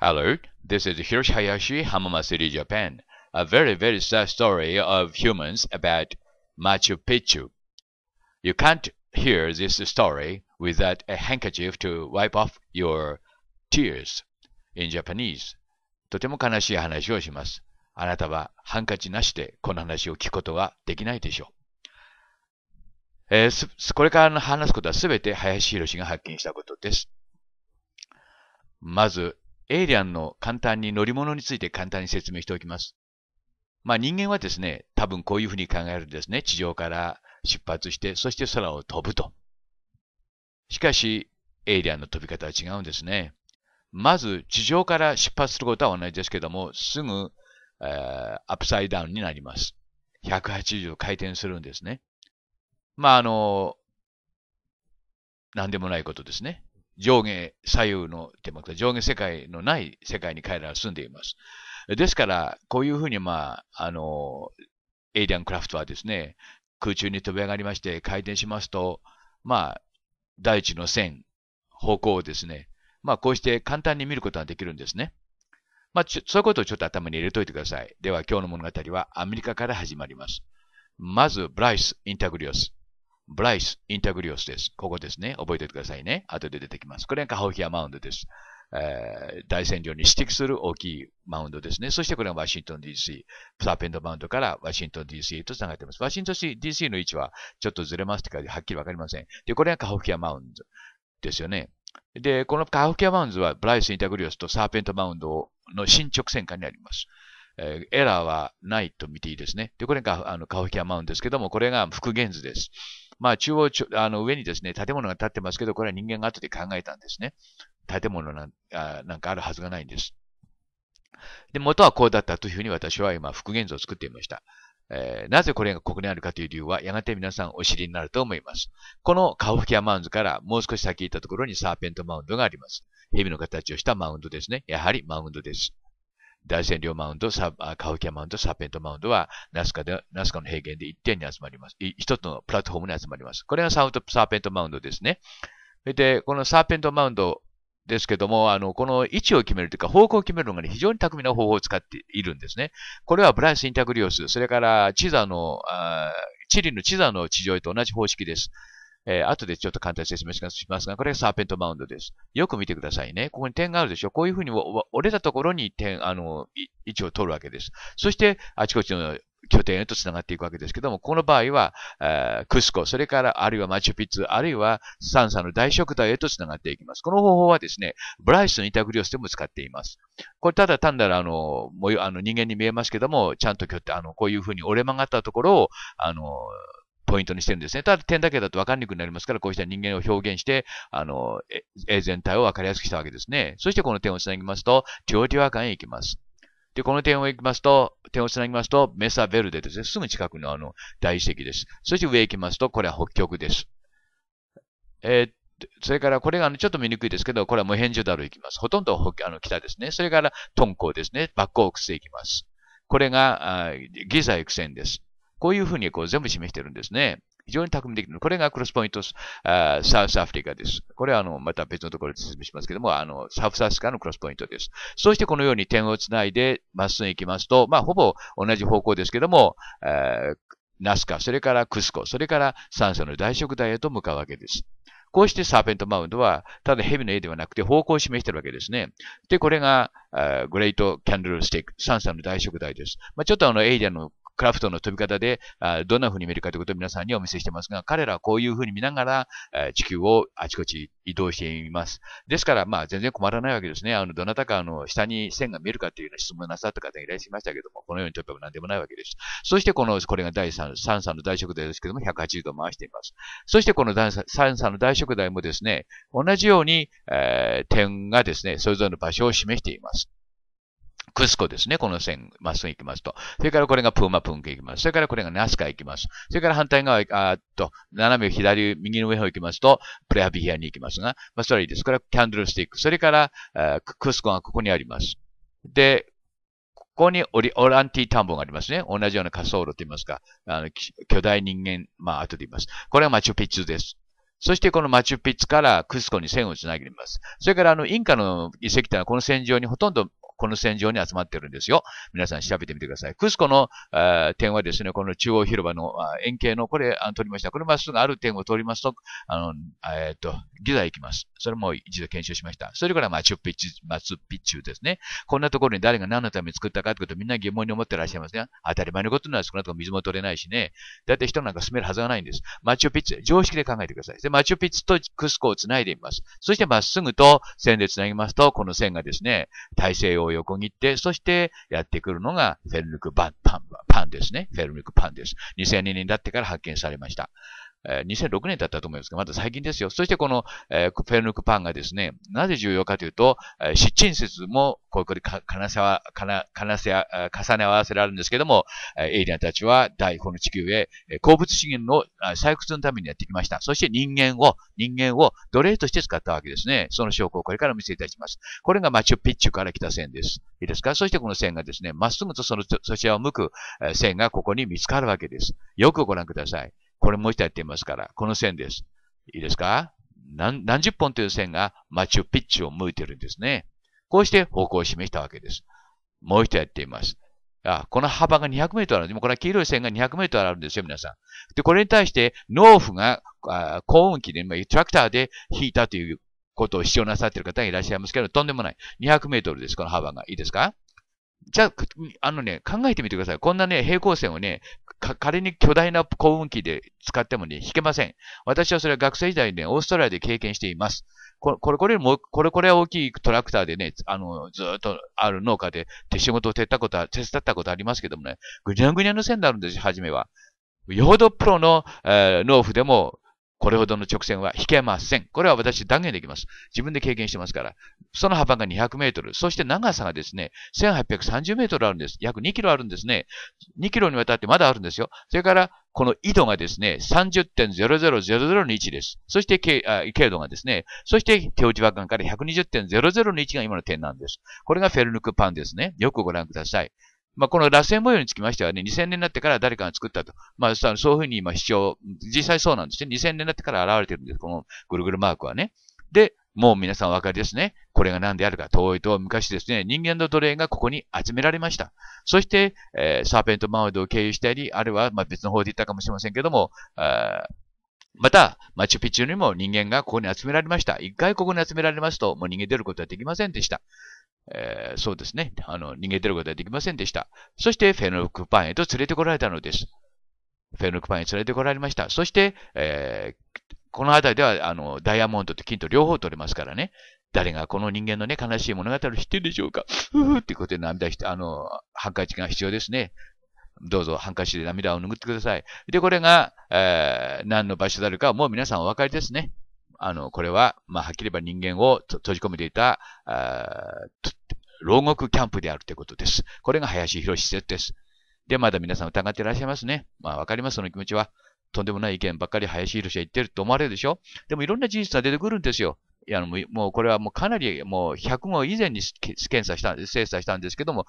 Hello, this is Hiroshi Hayashi, Hamama City, Japan. A very, very sad story of humans about Machu Picchu. You can't hear this story without a handkerchief to wipe off your tears. In Japanese, とても悲しい話をします。あなたはハンカチなしでこの話を聞くことはできないでしょう。えー、これからの話すことは全て林博が発見したことです。まず、エイリアンの簡単に乗り物について簡単に説明しておきます。まあ人間はですね、多分こういうふうに考えるんですね。地上から出発して、そして空を飛ぶと。しかし、エイリアンの飛び方は違うんですね。まず、地上から出発することは同じですけども、すぐえー、アップサイダウンになります。180度回転するんですね。まあ、あの、なんでもないことですね。上下左右の手間、上下世界のない世界に彼らは住んでいます。ですから、こういうふうに、まあ、あの、エイリアンクラフトはですね、空中に飛び上がりまして回転しますと、まあ、大地の線、方向をですね、まあ、こうして簡単に見ることができるんですね。まあ、そういうことをちょっと頭に入れといてください。では、今日の物語はアメリカから始まります。まず、ブライス・インタグリオス。ブライス・インタグリオスです。ここですね。覚えておいてくださいね。後で出てきます。これがカホヒアマウンドです。えー、大戦場に指摘する大きいマウンドですね。そしてこれがワシントン DC。サーペンドマウンドからワシントン DC と繋がっています。ワシントン DC の位置はちょっとずれますてかはっきりわかりません。で、これがカホフィアマウンドですよね。で、このカフキアマウンズはブライス・インタグリオスとサーペントマウンドの進直線下にあります。えエラーはないと見ていいですね。で、これがあのカフキアマウンドですけども、これが復元図です。まあ、中央ちょ、あの上にですね、建物が建ってますけど、これは人間が後で考えたんですね。建物なんあなんかあるはずがないんです。で、元はこうだったというふうに私は今、復元図を作っていました。えー、なぜこれがここにあるかという理由は、やがて皆さんお知りになると思います。このカウフキアマウンドからもう少し先行ったところにサーペントマウンドがあります。蛇の形をしたマウンドですね。やはりマウンドです。大線領マウンド、サカウキアマウンド、サーペントマウンドはナスカで、ナスカの平原で一点に集まります。一つのプラットフォームに集まります。これがサウトサーペントマウンドですね。それで、このサーペントマウンドですけども、あの、この位置を決めるというか、方向を決めるのが、ね、非常に巧みな方法を使っているんですね。これはブライス・インタグリオス、それから地ザの、あチリの地ザの地上絵と同じ方式です。えー、後でちょっと簡単に説明しますが、これがサーペントマウンドです。よく見てくださいね。ここに点があるでしょ。こういうふうに折れたところに点、あの、位置を取るわけです。そして、あちこちの拠点へと繋がっていくわけですけども、この場合は、えー、クスコ、それからあるいはマチュピッツ、あるいはサンサの大食体へと繋がっていきます。この方法はですね、ブライスの委託量しても使っています。これただ単なるあの、もあの人間に見えますけども、ちゃんとあの、こういうふうに折れ曲がったところを、あの、ポイントにしてるんですね。ただ点だけだと分かりにくくなりますから、こうした人間を表現して、あの、絵全体を分かりやすくしたわけですね。そしてこの点をつなぎますと、テョージワンへ行きます。で、この点を行きますと、点をつなぎますと、メサベルデですね。すぐ近くのあの、大石です。そして上行きますと、これは北極です。えーそれからこれがあの、ちょっと見にくいですけど、これはモヘンジョダル行きます。ほとんどあの北ですね。それから敦煌ですね。バッコークス行きます。これがギザ行く線です。こういうふうにこう全部示してるんですね。非常に巧みできる。これがクロスポイントあサウスアフリカです。これはあの、また別のところで説明しますけども、あの、サウスアフリカのクロスポイントです。そしてこのように点をつないで、まっすぐ行きますと、まあ、ほぼ同じ方向ですけども、えー、ナスカ、それからクスコ、それから酸素の大食材へと向かうわけです。こうしてサーペントマウンドは、ただ蛇の絵ではなくて方向を示しているわけですね。で、これが、グレートキャンドルスティック、サンサの大食材です。まあ、ちょっとあの、エイリアンのクラフトの飛び方で、どんな風に見るかということを皆さんにお見せしてますが、彼らはこういう風に見ながら、地球をあちこち移動しています。ですから、まあ、全然困らないわけですね。あの、どなたか、あの、下に線が見えるかというような質問なさった方がいらっしゃいましたけども、このようにとべば何でもないわけです。そして、この、これが第3、3差の大食材ですけども、180度回しています。そして、この3差の大食材もですね、同じように、えー、点がですね、それぞれの場所を示しています。クスコですね。この線、まっすぐ行きますと。それからこれがプーマプンケ行きます。それからこれがナスカ行きます。それから反対側、あっと、斜め左、右の上方行きますと、プレハビヒアに行きますが、まあ、それはいいです。これはキャンドルスティック。それから、クスコがここにあります。で、ここにオリオランティ田んぼがありますね。同じような滑走路と言いますか、あの巨大人間、まあ、後で言います。これはマチュピッチュです。そしてこのマチュピッツからクスコに線をつなぎます。それからあの、インカの遺跡というのはこの線上にほとんどこの戦場に集まってるんですよ。皆さん調べてみてください。クスコの、点はですね、この中央広場の円形の、これ、あ取りました。これまっすぐある点を通りますと、あの、えっ、ー、と、ギザ行きます。それも一度検証しました。それから、まあ、チュッピッチュ、マツピッチュですね。こんなところに誰が何のために作ったかってことみんな疑問に思ってらっしゃいますね。当たり前のことなら少なくとも水も取れないしね。だって人なんか住めるはずがないんです。マチュピッュ、常識で考えてください。で、マチュピッュとクスコを繋いでみます。そしてまっすぐと線で繋ぎますと、この線がですね、大西洋横切って、そしてやってくるのがフェルニクパンパンですね。フェルニクパンです。2002年だってから発見されました。え2006年だったと思いますが、まだ最近ですよ。そしてこの、えフェルヌクパンがですね、なぜ重要かというと、え失沈説も、こういうことに重ね合わせられるんですけども、えエイリアンたちは第5の地球へ、え鉱物資源の採掘のためにやってきました。そして人間を、人間を奴隷として使ったわけですね。その証拠をこれから見せていただきます。これがマチュピッチュから来た線です。いいですかそしてこの線がですね、まっすぐとその、そちらを向く線がここに見つかるわけです。よくご覧ください。これもう一度やってみますから、この線です。いいですか何何十本という線がマチュピッチを向いてるんですね。こうして方向を示したわけです。もう一度やってみます。あ、この幅が200メートルある。でもこれは黄色い線が200メートルあるんですよ、皆さん。で、これに対して農夫が、あ幸運機で、トラクターで引いたということを主張なさっている方がいらっしゃいますけど、とんでもない。200メートルです、この幅が。いいですかじゃあ、あのね、考えてみてください。こんなね、平行線をね、仮に巨大な幸運機で使ってもね、弾けません。私はそれは学生時代にね、オーストラリアで経験しています。これ、これ、これも、これ、これは大きいトラクターでね、あの、ずっとある農家で手仕事を手伝ったことは、手伝ったことありますけどもね、ぐにゃぐにゃの線になるんですよ、初めは。よほどプロの、えー、農夫でもこれほどの直線は引けません。これは私断言できます。自分で経験してますから。その幅が200メートル、そして長さがですね、1830メートルあるんです。約2キロあるんですね。2キロにわたってまだあるんですよ。それから、この緯度がですね、30.0000の1です。そして経度がですね、そして表示爆弾から120.00の1が今の点なんです。これがフェルヌクパンですね。よくご覧ください。まあ、この螺旋模様につきましてはね、2000年になってから誰かが作ったと。まあ、そういうふうに今主張、実際そうなんですね。2000年になってから現れてるんです。このぐるぐるマークはね。で、もう皆さんお分かりですね。これが何であるか。遠いと昔ですね、人間の奴隷がここに集められました。そして、えー、サーペントマウイドを経由したり、あるいは、ま別の方で言ったかもしれませんけども、また、マチュピチュにも人間がここに集められました。一回ここに集められますと、もう逃げ出ることはできませんでした。えー、そうですね。あの、逃げ出ることはできませんでした。そして、フェノルクパンへと連れてこられたのです。フェノルクパンへ連れてこられました。そして、えー、この辺りでは、あの、ダイヤモンドと金と両方取れますからね。誰がこの人間のね、悲しい物語を知ってるでしょうか。ふふってことで涙して、あの、ハンカチが必要ですね。どうぞハンカチで涙を拭ってください。で、これが、えー、何の場所であるかはもう皆さんお分かりですね。あの、これは、まあ、はっきり言えば人間を閉じ込めていた、あ牢獄キャンプであるということです。これが林博施設です。で、まだ皆さん疑っていらっしゃいますね。まあ、わかります、その気持ちは。とんでもない意見ばっかり林博士は言ってると思われるでしょでもいろんな事実が出てくるんですよ。いや、もうこれはもうかなりもう100号以前に検査した精査したんですけども、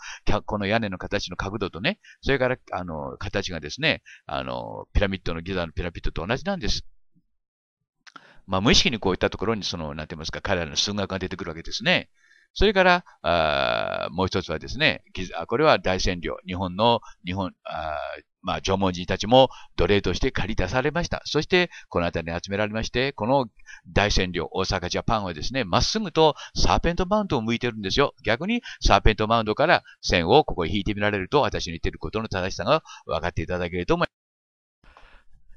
この屋根の形の角度とね、それから、あの、形がですね、あの、ピラミッドのギザのピラミッドと同じなんです。まあ、無意識にこういったところに、その、なんて言いますか、彼らの数学が出てくるわけですね。それから、あもう一つはですね、これは大占領。日本の、日本、あまあ、縄文人たちも奴隷として借り出されました。そして、この辺りに集められまして、この大占領、大阪ジャパンはですね、まっすぐとサーペントマウントを向いてるんですよ。逆に、サーペントマウンドから線をここに引いてみられると、私の言ってることの正しさが分かっていただけると思います。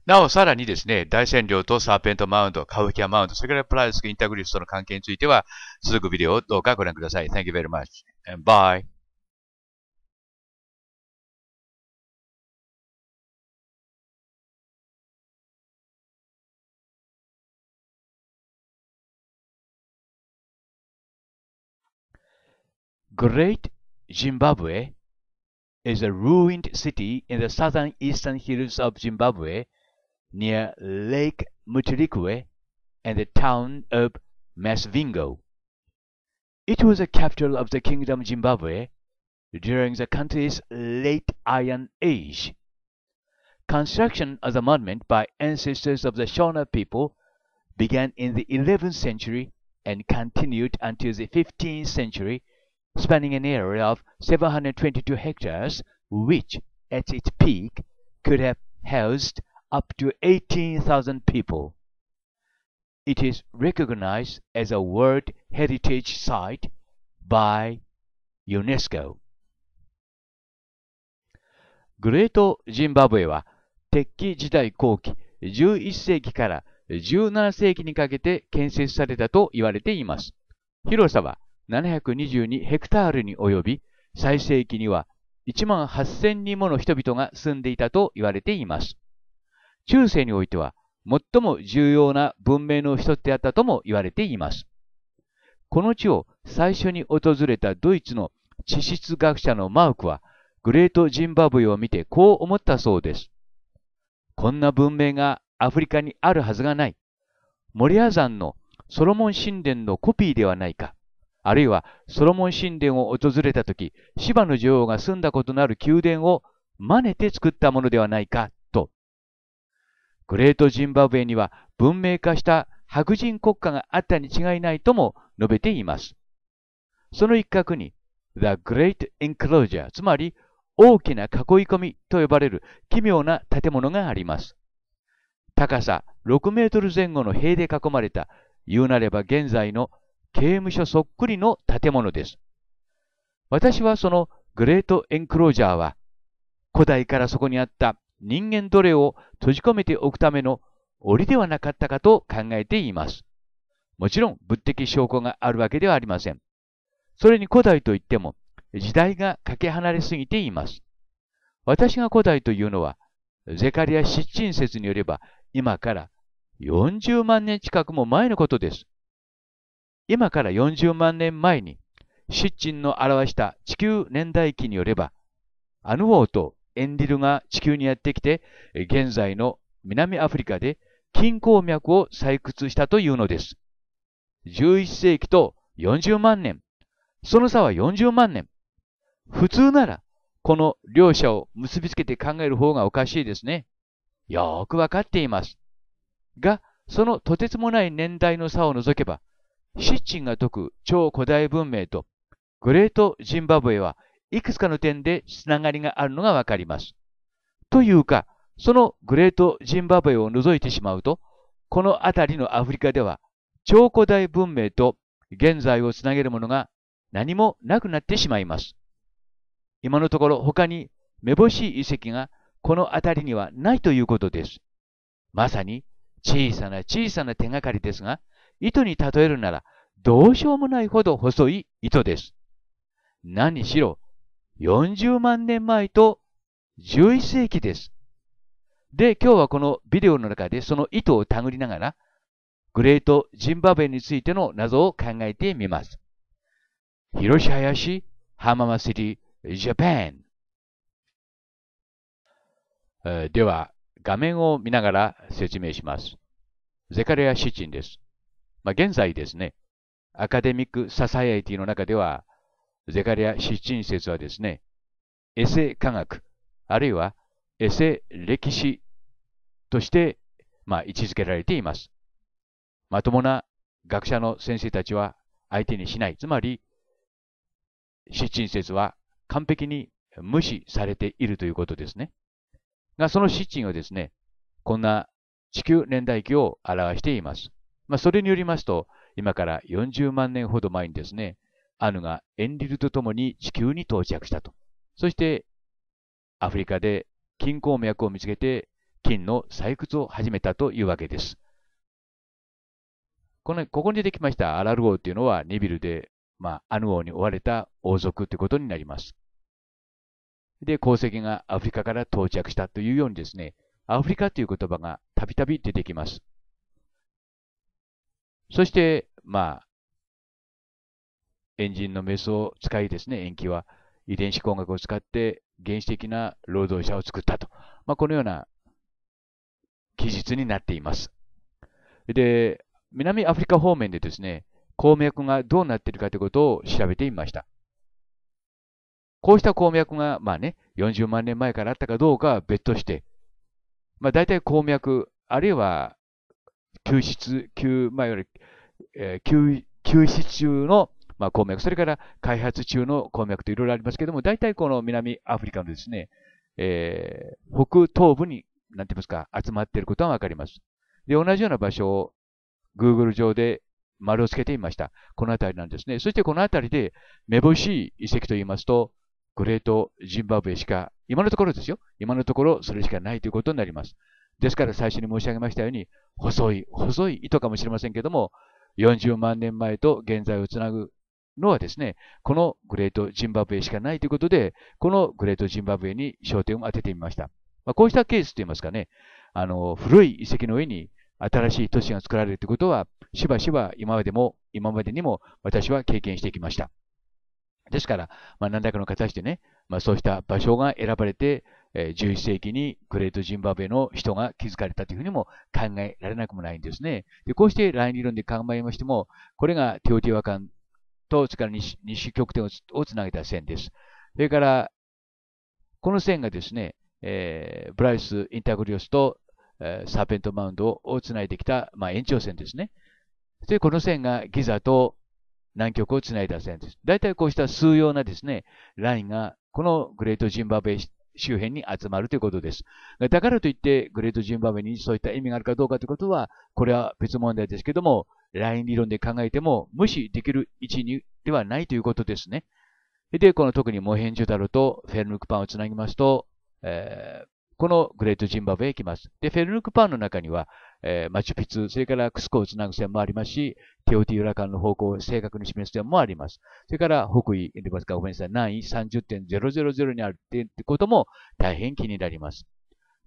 なお、さらにですね、大占領とサーペントマウント、カウキアマウント、それからプライスインタグリスとの関係については、続くビデオをどうかご覧ください。Thank you very much and bye. Great Zimbabwe is a ruined city in the southern eastern hills of Zimbabwe near Lake Mutirikwe and the town of Masvingo. It was the capital of the Kingdom of Zimbabwe during the country's late Iron Age. Construction of the monument by ancestors of the Shona people began in the 11th century and continued until the 15th century, spanning an area of 722 hectares, which, at its peak, could have housed up to 18,000 people. It is recognized as a World Heritage Site by UNESCO. グレートジンバブエは鉄器時代後期11世紀から17世紀にかけて建設されたと言われています。広さは722ヘクタールに及び、最盛期には1万8000人もの人々が住んでいたと言われています。中世においては最も重要な文明の一つであったとも言われています。この地を最初に訪れたドイツの地質学者のマークは、グレートジンバブエを見てこう思ったそうです。こんな文明がアフリカにあるはずがない。モリア山のソロモン神殿のコピーではないか。あるいはソロモン神殿を訪れた時、シバの女王が住んだことのある宮殿を真似て作ったものではないか。グレートジンバブエには文明化した白人国家があったに違いないとも述べています。その一角に、The Great Enclosure、つまり大きな囲い込みと呼ばれる奇妙な建物があります。高さ6メートル前後の塀で囲まれた、言うなれば現在の刑務所そっくりの建物です。私はそのグレートエンクロージャーは、古代からそこにあった人間奴隷を閉じ込めておくための檻ではなかったかと考えています。もちろん物的証拠があるわけではありません。それに古代といっても時代がかけ離れすぎています。私が古代というのは、ゼカリア失神説によれば今から40万年近くも前のことです。今から40万年前に、シッの表した地球年代記によれば、アヌ王とエンディルが地球にやってきて、現在の南アフリカで金鉱脈を採掘したというのです。11世紀と40万年。その差は40万年。普通なら、この両者を結びつけて考える方がおかしいですね。よーくわかっています。が、そのとてつもない年代の差を除けば、シッチンが説く超古代文明とグレートジンバブエはいくつかの点でつながりがあるのがわかります。というか、そのグレートジンバブエを除いてしまうと、この辺りのアフリカでは、超古代文明と現在をつなげるものが何もなくなってしまいます。今のところ他にめぼしい遺跡がこの辺りにはないということです。まさに小さな小さな手がかりですが、糸に例えるならどうしようもないほど細い糸です。何しろ40万年前と11世紀です。で、今日はこのビデオの中でその意図を手繰りながら、グレートジンバブエについての謎を考えてみます。広島林、浜松市、ジャパン。では、画面を見ながら説明します。ゼカレア・シチンです。まあ、現在ですね、アカデミック・ササエティの中では、ゼカリア七人説はですね、エセ科学、あるいはエセ歴史として、まあ、位置づけられています。まともな学者の先生たちは相手にしない。つまり、七人説は完璧に無視されているということですね。が、その七人はですね、こんな地球年代記を表しています。まあ、それによりますと、今から40万年ほど前にですね、アヌがエンリルと共に地球に到着したと。そして、アフリカで金鉱脈を見つけて、金の採掘を始めたというわけです。この、ここに出てきましたアラル王というのはネビルで、まあ、アヌ王に追われた王族ということになります。で、鉱石がアフリカから到着したというようにですね、アフリカという言葉がたびたび出てきます。そして、まあ、エンジンのメスを使いですね、延期は遺伝子工学を使って原始的な労働者を作ったと。まあ、このような記述になっています。で、南アフリカ方面でですね、鉱脈がどうなっているかということを調べてみました。こうした鉱脈が、まあね、40万年前からあったかどうかは別として、まあ大体鉱脈、あるいは、吸湿、吸、まあ、いわゆる、えー、吸湿中のまあ、鉱脈、それから開発中の鉱脈といろいろありますけども、大体この南アフリカのですね、えー、北東部に、なんて言いますか、集まっていることはわかります。で、同じような場所を Google 上で丸をつけていました。この辺りなんですね。そしてこの辺りで、めぼしい遺跡と言いますと、グレートジンバブエしか、今のところですよ。今のところそれしかないということになります。ですから最初に申し上げましたように、細い、細い糸かもしれませんけども、40万年前と現在をつなぐのはですね、このグレートジンバブエしかないということで、このグレートジンバブエに焦点を当ててみました。まあ、こうしたケースといいますかね、あの、古い遺跡の上に新しい都市が作られるということは、しばしば今までも、今までにも私は経験してきました。ですから、まあ、何らかの形でね、まあ、そうした場所が選ばれて、え11世紀にグレートジンバブエの人が築かれたというふうにも考えられなくもないんですね。でこうしてライン理論で考えましても、これがテオティワカン東地から西西極点ををつなげた線です。それから、この線がですね、えー、ブライス・インタグリオスと、えー、サーペントマウンドをつないできた、まあ、延長線ですね。で、この線がギザと南極をつないだ線です。大体こうした数様なですね、ラインがこのグレートジンバブエ周辺に集まるということです。だからといって、グレートジンバブエにそういった意味があるかどうかということは、これは別問題ですけども、ライン理論で考えても無視できる位置にではないということですね。で、この特にモヘンジュダルとフェルヌクパンをつなぎますと、えー、このグレートジンバブへ行きます。で、フェルヌクパンの中には、えー、マチュピツ、それからクスコをつなぐ線もありますし、テオティウラカンの方向を正確に示す線もあります。それから北緯、でますか、ごめんなさい、南緯30.000にあるってことも大変気になります。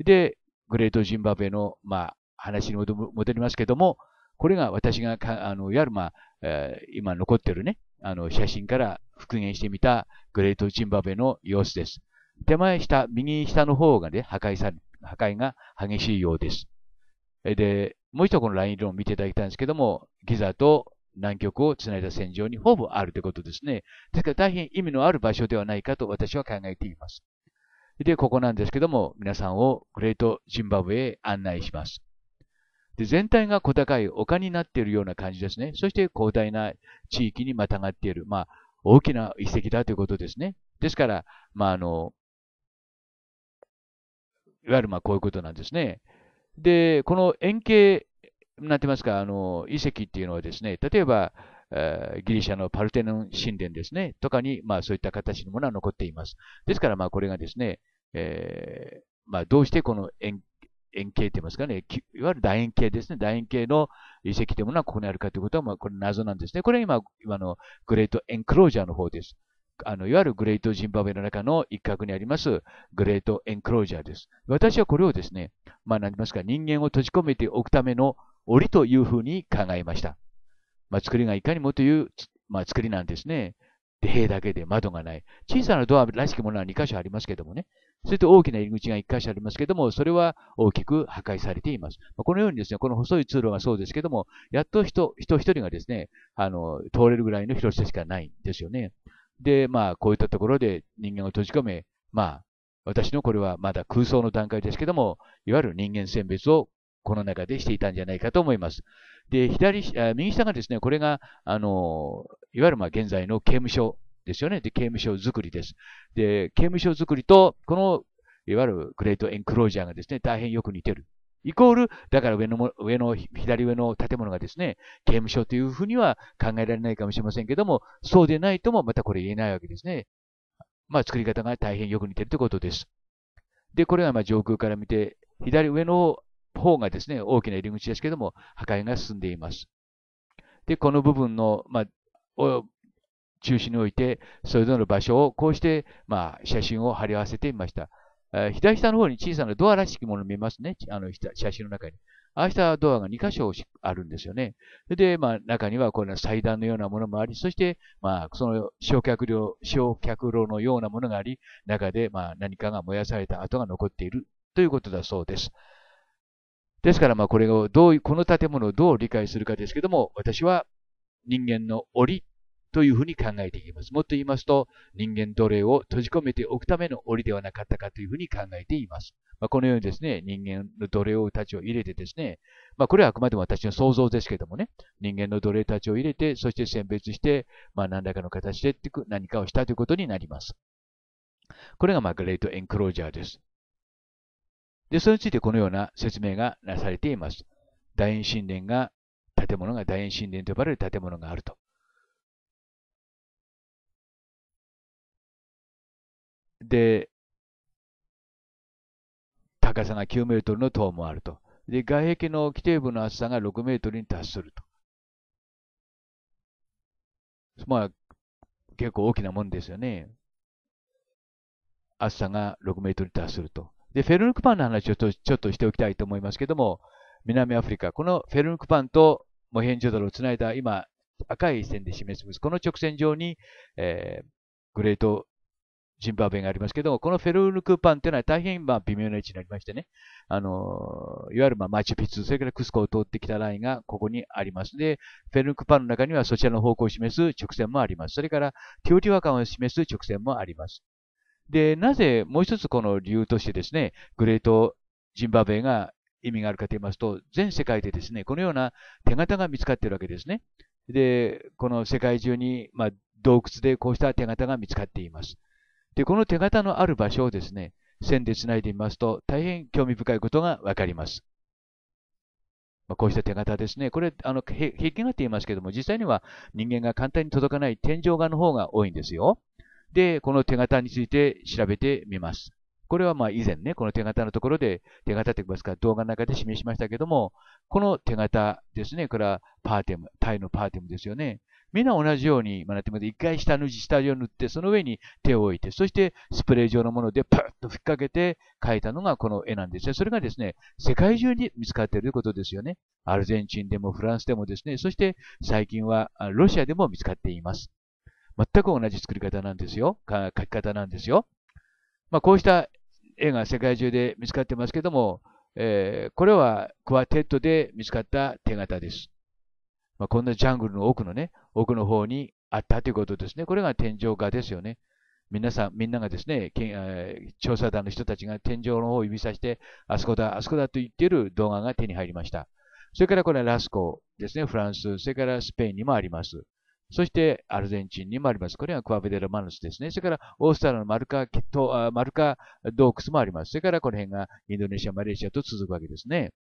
で、グレートジンバブエの、まあ、話に戻りますけども、これが私があの、いわゆる、まあ、えー、今残ってるね、あの、写真から復元してみたグレートジンバブエの様子です。手前下、右下の方がね、破壊され、破壊が激しいようです。で、もう一度このライン色を見ていただきたいんですけども、ギザと南極をつないだ線上にほぼあるということですね。ですから大変意味のある場所ではないかと私は考えています。で、ここなんですけども、皆さんをグレートジンバブエへ案内します。で、全体が小高い丘になっているような感じですね。そして広大な地域にまたがっている、まあ、大きな遺跡だということですね。ですから、まあ、あの、いわゆるまあこういうことなんですね。で、この円形、なんて言いますか、あの、遺跡っていうのはですね、例えば、えー、ギリシャのパルテノン神殿ですね、とかに、まあそういった形のものは残っています。ですから、まあこれがですね、えー、まあどうしてこの円円形って言いますかね、いわゆる楕円形ですね。楕円形の遺跡というものはここにあるかということは、まあ、これ謎なんですね。これは今、今のグレートエンクロージャーの方です。あの、いわゆるグレートジンバブエの中の一角にありますグレートエンクロージャーです。私はこれをですね、まあ、なりますか、人間を閉じ込めておくための檻というふうに考えました。まあ、作りがいかにもという、まあ、作りなんですね。で、塀だけで窓がない。小さなドアらしきものは2箇所ありますけどもね。それと大きな入り口が1箇所ありますけども、それは大きく破壊されています。このようにですね、この細い通路がそうですけども、やっと人、人一人がですね、あの、通れるぐらいの広さしかないんですよね。で、まあ、こういったところで人間を閉じ込め、まあ、私のこれはまだ空想の段階ですけども、いわゆる人間選別をこの中でしていたんじゃないかと思います。で、左、右下がですね、これが、あの、いわゆるま現在の刑務所ですよね。で、刑務所作りです。で、刑務所作りと、この、いわゆるグレートエンクロージャーがですね、大変よく似てる。イコール、だから上の、上の、左上の建物がですね、刑務所というふうには考えられないかもしれませんけども、そうでないともまたこれ言えないわけですね。まあ、作り方が大変よく似てるということです。で、これはま上空から見て、左上の方がですね、大きな入り口ですけども、破壊が進んでいます。で、この部分の、まあ、中心において、それぞれの場所をこうして、まあ、写真を貼り合わせてみました。え左下の方に小さなドアらしきもの見えますね。あの写真の中に。ああしたドアが2箇所あるんですよね。で、まあ、中にはこの祭壇のようなものもあり、そして、まあ、その焼却炉、焼却炉のようなものがあり、中で、まあ、何かが燃やされた跡が残っているということだそうです。ですから、まあ、これをどう、この建物をどう理解するかですけども、私は人間の檻というふうに考えていきます。もっと言いますと、人間奴隷を閉じ込めておくための檻ではなかったかというふうに考えています。まあ、このようにですね、人間の奴隷をたちを入れてですね、まあ、これはあくまでも私の想像ですけどもね、人間の奴隷たちを入れて、そして選別して、まあ、何らかの形で何かをしたということになります。これがまあグレートエンクロージャーです。で、それについてこのような説明がなされています。大円神殿が、建物が大円神殿と呼ばれる建物があると。で、高さが9メートルの塔もあると。で、外壁の基底部の厚さが6メートルに達すると。まあ、結構大きなもんですよね。厚さが6メートルに達すると。で、フェルヌクパンの話をちょっとしておきたいと思いますけども、南アフリカ、このフェルヌクパンとモヘンジョダルをつないだ今、赤い線で示す、この直線上に、えー、グレートジンバーベがありますけども、このフェルヌクパンというのは大変まあ微妙な位置になりましてね、あの、いわゆるまあマチュピツ、それからクスコを通ってきたラインがここにあります。で、フェルヌクパンの中にはそちらの方向を示す直線もあります。それからティオティワカンを示す直線もあります。で、なぜもう一つこの理由としてですね、グレートジンバベエが意味があるかと言いますと、全世界でですね、このような手形が見つかっているわけですね。で、この世界中に、まあ、洞窟でこうした手形が見つかっています。で、この手形のある場所をですね、線でつないでみますと、大変興味深いことがわかります。まあ、こうした手形ですね。これ、あの、壁画って言いますけども、実際には人間が簡単に届かない天井画の方が多いんですよ。で、この手形について調べてみます。これはまあ以前ね、この手形のところで、手形と言いますか、動画の中で示しましたけども、この手形ですね、これはパーテム、タイのパーテムですよね。皆同じように、まあ、一回下塗下地を塗って、その上に手を置いて、そしてスプレー状のものでパッと吹っかけて描いたのがこの絵なんですね。それがですね、世界中に見つかっているということですよね。アルゼンチンでもフランスでもですね、そして最近はロシアでも見つかっています。全く同じ作り方なんですよ。描き方なんですよ。まあ、こうした絵が世界中で見つかってますけども、えー、これはクワテッドで見つかった手形です。まあ、こんなジャングルの奥のね、奥の方にあったということですね。これが天井画ですよね。皆さん、みんながですね、調査団の人たちが天井の方を指さして、あそこだ、あそこだと言っている動画が手に入りました。それからこれはラスコですね、フランス、それからスペインにもあります。そしてアルゼンチンにもあります。これはクアベデラマヌスですね。それからオーストラリアのマルカマルカ洞窟もあります。それからこの辺がインドネシア、マレーシアと続くわけですね。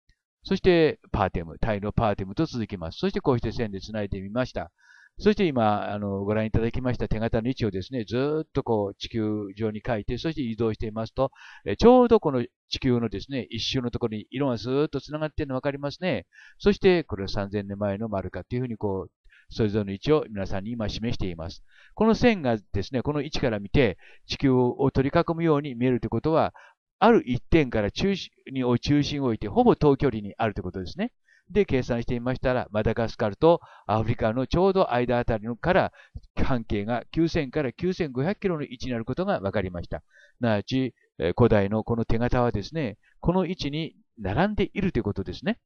そして、パーテム、タイのパーテムと続きます。そして、こうして線で繋いでみました。そして今、あの、ご覧いただきました手形の位置をですね、ずっとこう、地球上に書いて、そして移動していますと、えちょうどこの地球のですね、一周のところに色がずっと繋がっているのわかりますね。そして、これは3000年前の丸かというふうにこう、それぞれの位置を皆さんに今示しています。この線がですね、この位置から見て地球を取り囲むように見えるということは、ある一点から中心に中心を置いて、ほぼ等距離にあるということですね。で、計算してみましたら、マダガスカルとアフリカのちょうど間あたりから半径が9000から9500キロの位置になることが分かりました。なわち、古代のこの手形はですね、この位置に並んでいるということですね。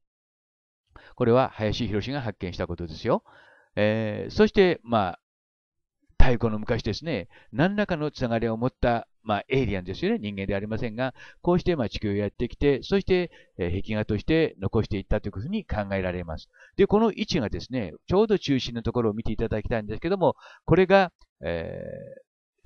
これは林博が発見したことですよ。えー、そして、まあ、太古の昔ですね、何らかのつながりを持ったまあ、エイリアンですよね。人間ではありませんが、こうして、まあ、地球をやってきて、そして、えー、壁画として残していったというふうに考えられます。で、この位置がですね、ちょうど中心のところを見ていただきたいんですけども、これが、え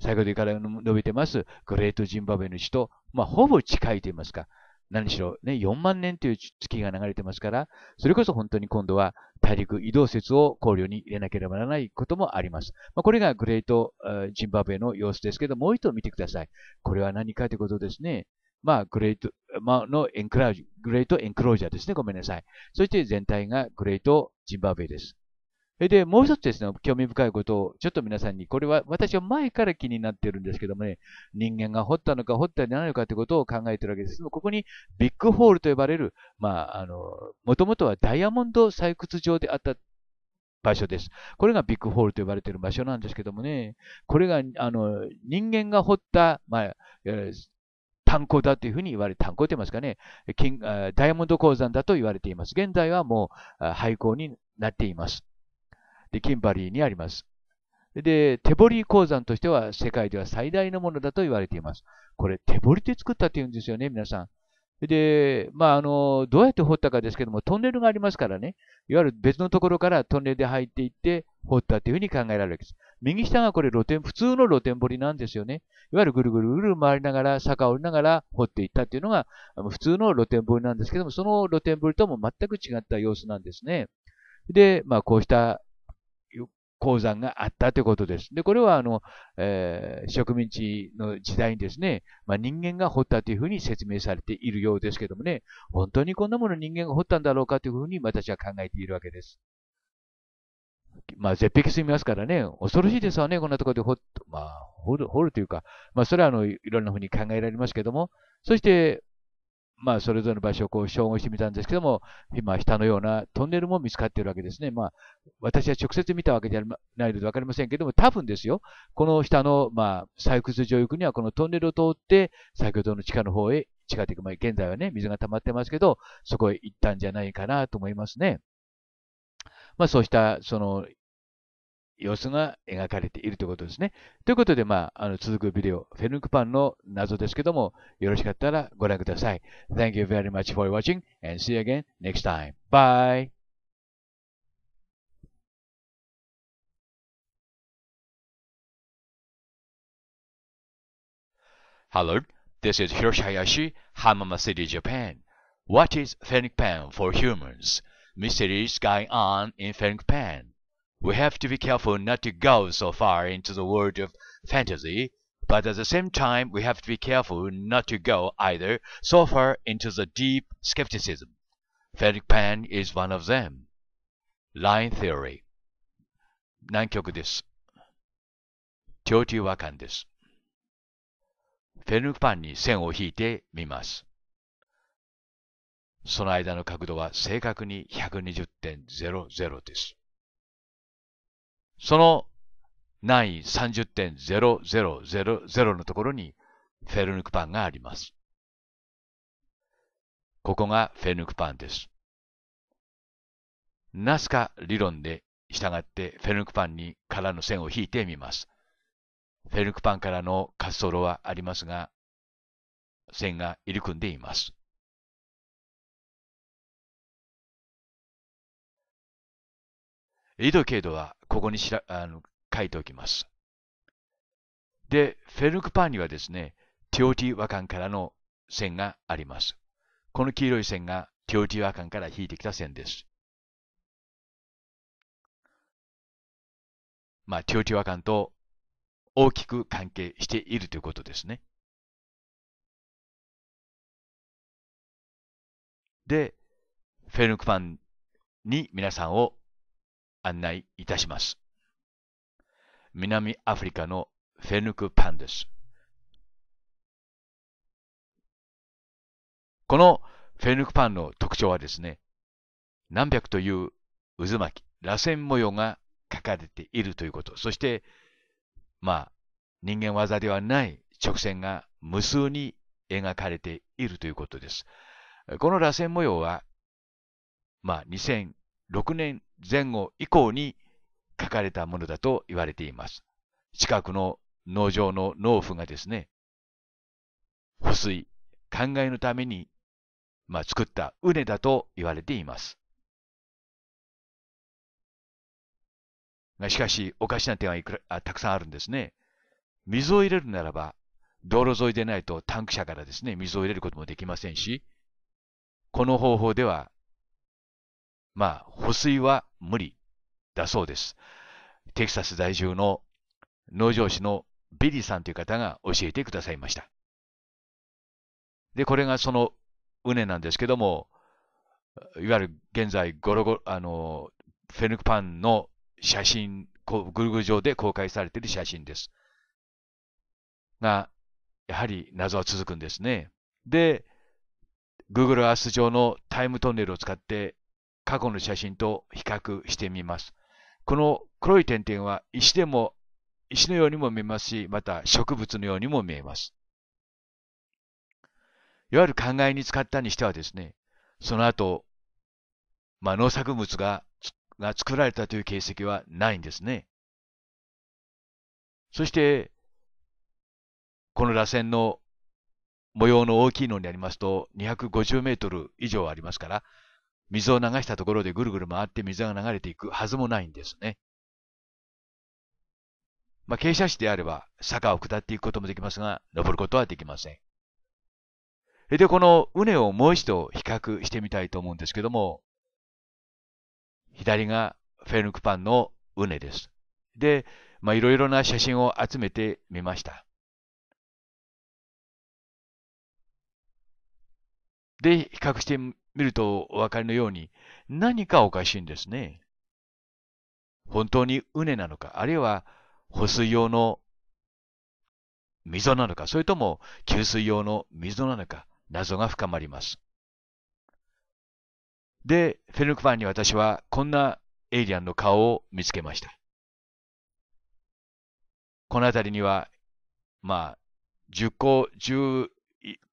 ー、先ほどから述べてます、グレートジンバブエの首都、まあ、ほぼ近いと言いますか、何しろね、4万年という月が流れてますから、それこそ本当に今度は大陸移動説を考慮に入れなければならないこともあります。まあ、これがグレートジンバブエの様子ですけど、もう一度見てください。これは何かということですね。まあ、グレート、まあ、のエンクラグレートエンクロージャーですね。ごめんなさい。そして全体がグレートジンバブエです。で、もう一つですね、興味深いことを、ちょっと皆さんに、これは私は前から気になっているんですけどもね、人間が掘ったのか掘ったんじゃないのかということを考えているわけです。ここにビッグホールと呼ばれる、まあ、あの、もともとはダイヤモンド採掘場であった場所です。これがビッグホールと呼ばれている場所なんですけどもね、これが、あの、人間が掘った、まあ、えー炭鉱だというふうに言われ、炭鉱と言いますかね、金ダイヤモンド鉱山だと言われています。現在はもう廃鉱になっています。で、キンバリーにあります。で、手彫り鉱山としては世界では最大のものだと言われています。これ、手彫りで作ったって言うんですよね、皆さん。で、まあ、あの、どうやって掘ったかですけども、トンネルがありますからね、いわゆる別のところからトンネルで入っていって掘ったというふうに考えられるわけです。右下がこれ露天、普通の露天掘りなんですよね。いわゆるぐるぐるぐる回りながら、坂を降りながら掘っていったというのが、普通の露天掘りなんですけども、その露天掘りとも全く違った様子なんですね。で、まあ、こうした鉱山があったということです。で、これはあの、えー、植民地の時代にですね、まあ、人間が掘ったというふうに説明されているようですけどもね、本当にこんなもの人間が掘ったんだろうかというふうに私は考えているわけです。まあ、絶壁すみますからね、恐ろしいですわね、こんなところで掘,、まあ、掘る掘るというか、まあ、それはあのいろんなふうに考えられますけども、そして、まあ、それぞれの場所をこう照合してみたんですけども、今、下のようなトンネルも見つかっているわけですね。まあ、私は直接見たわけではないので分かりませんけども、多分ですよ、この下の、まあ、採掘場行くには、このトンネルを通って、先ほどの地下の方へ、地下といま現在はね、水が溜まってますけど、そこへ行ったんじゃないかなと思いますね。まあ、そうした、その、様子が描かれているということですね。ということで、まあ、あの続くビデオ、フェルクパンの謎ですけども、よろしかったらご覧ください。Thank you very much for watching and see you again next time. Bye! Hello, this is Hiroshi y a s h i Hamama City, Japan. What is Fenric Pan for humans? Mysteries going on in Fenric Pan. We have to be careful not to go so far into the world of fantasy, but at the same time we have to be careful not to go either so far into the deep skepticism. Frederick Pan is one of them. Line Theory 南極です。長中和感です。フェルパンに線を引いてみます。その間の角度は正確に120.00です。その難易30.0000のところにフェルヌクパンがあります。ここがフェルヌクパンです。ナスカ理論で従ってフェルヌクパンにからの線を引いてみます。フェルヌクパンからの滑走路はありますが、線が入り組んでいます。緯度経度はここにしらあの書いておきます。で、フェルクパンにはですね、ティオティ和漢からの線があります。この黄色い線がティオティ和漢から引いてきた線です。まあ、ティオティ和漢と大きく関係しているということですね。で、フェルクパンに皆さんを案内いたします。南アフリカのフェヌクパンです。このフェヌクパンの特徴はですね、何百という渦巻き、螺旋模様が書かれているということ。そして、まあ、人間技ではない直線が無数に描かれているということです。この螺旋模様は、まあ、2006年前後以降に書かれたものだと言われています。近くの農場の農夫がですね、保水、灌漑のために、まあ、作った畝だと言われています。がしかし、おかしな点はいくらあたくさんあるんですね。水を入れるならば、道路沿いでないとタンク車からですね、水を入れることもできませんし、この方法ではまあ、保水は無理だそうです。テキサス在住の農場主のビリーさんという方が教えてくださいました。で、これがその畝なんですけども、いわゆる現在ゴロゴロ、あの、フェヌクパンの写真、グルグル上で公開されている写真です。が、やはり謎は続くんですね。で、Google Earth 上のタイムトンネルを使って過去の写真と比較してみます。この黒い点々は石でも、石のようにも見えますし、また植物のようにも見えます。いわゆる考えに使ったにしてはですね、その後、まあ、農作物がが作られたという形跡はないんですね。そして、この螺旋の模様の大きいのにありますと、250メートル以上ありますから、水を流したところでぐるぐる回って水が流れていくはずもないんですね。まあ、傾斜地であれば坂を下っていくこともできますが、登ることはできません。で、この畝をもう一度比較してみたいと思うんですけども、左がフェルクパンの畝です。で、まあ、いろいろな写真を集めてみました。で、比較して見るとお分かりのように何かおかしいんですね。本当に畝なのか、あるいは保水用の溝なのか、それとも給水用の溝なのか、謎が深まります。で、フェルクファンに私はこんなエイリアンの顔を見つけました。この辺りには、まあ、10個、10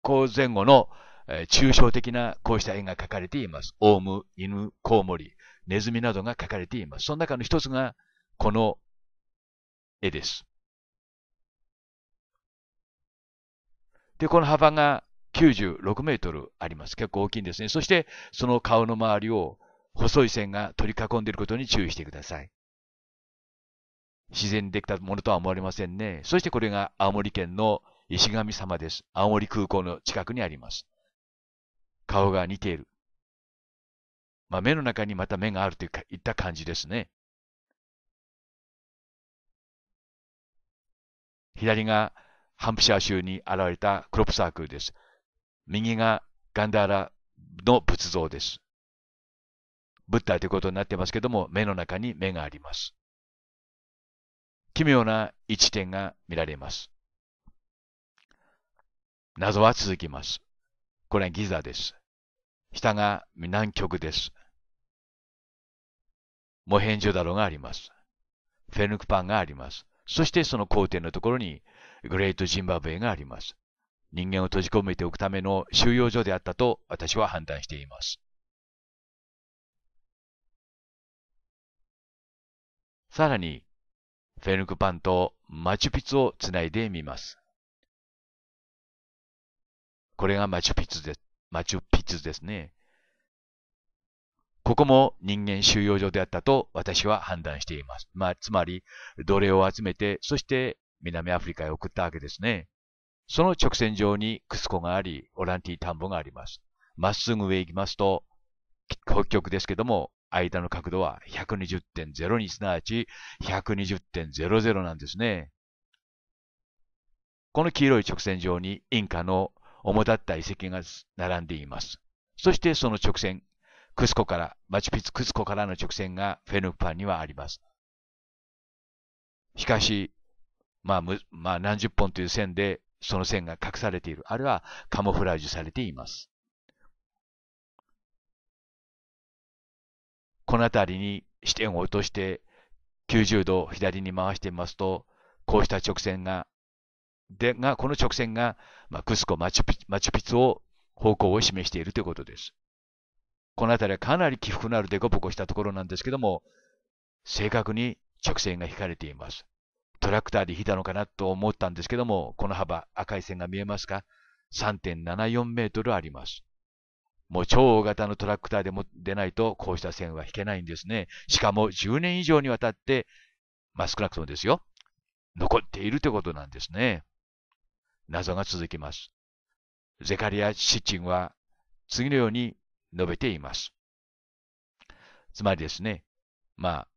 個前後のえ抽象的なこうした絵が描かれています。オウム、犬、コウモリ、ネズミなどが描かれています。その中の一つが、この絵です。で、この幅が96メートルあります。結構大きいんですね。そして、その顔の周りを細い線が取り囲んでいることに注意してください。自然にできたものとは思われませんね。そしてこれが青森県の石神様です。青森空港の近くにあります。顔が似ている。まあ、目の中にまた目があるといった感じですね。左がハンプシャー州に現れたクロップサークルです。右がガンダーラの仏像です。ッ体ということになってますけども、目の中に目があります。奇妙な置点が見られます。謎は続きます。これはギザです。下が南極です。モヘンジョダロがあります。フェヌクパンがあります。そしてその工程のところにグレートジンバブエがあります。人間を閉じ込めておくための収容所であったと私は判断しています。さらに、フェヌクパンとマチュピツをつないでみます。これがマチュピツです。マチュピッツですね。ここも人間収容所であったと私は判断しています。まあ、つまり、奴隷を集めて、そして南アフリカへ送ったわけですね。その直線上にクスコがあり、オランティ田んぼがあります。まっすぐ上行きますと、北極ですけども、間の角度は1 2 0 0に、すなわち120.00なんですね。この黄色い直線上にインカの主だった遺跡が並んでいます。そしてその直線、クスコから、マチュピツクスコからの直線がフェヌクパンにはあります。しかし、まあ、む、まあ、何十本という線で、その線が隠されている。あるいはカモフラージュされています。この辺りに視点を落として、90度左に回してみますと、こうした直線がでが、この直線が、まあ、クスコマチュピ、マチュピツを方向を示しているということです。この辺りはかなり起伏のあるデコボコしたところなんですけども、正確に直線が引かれています。トラクターで引いたのかなと思ったんですけども、この幅、赤い線が見えますか ?3.74 メートルあります。もう超大型のトラクターでも出ないと、こうした線は引けないんですね。しかも10年以上にわたって、まあ、少なくともですよ、残っているということなんですね。謎が続きます。ゼカリア・シッチンは次のように述べています。つまりですね、まあ、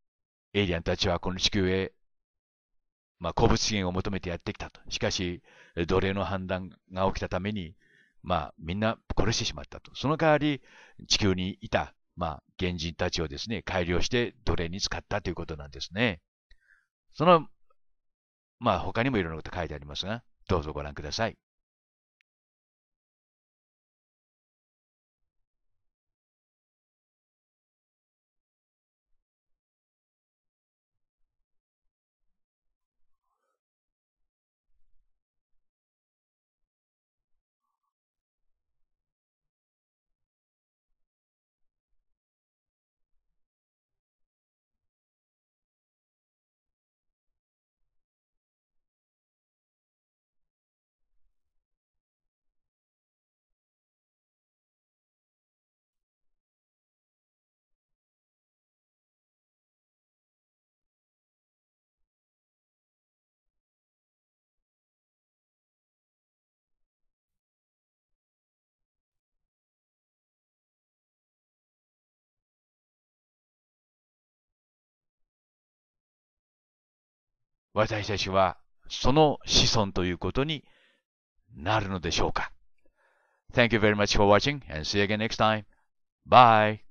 エイリアンたちはこの地球へ、まあ、鉱物資源を求めてやってきたと。しかし、奴隷の判断が起きたために、まあ、みんな殺してしまったと。その代わり、地球にいた、まあ、原人たちをですね、改良して奴隷に使ったということなんですね。その、まあ、他にもいろんなこと書いてありますが、どうぞご覧ください。私たちはその子孫ということになるのでしょうか Thank you very much for watching and see you again next time. Bye!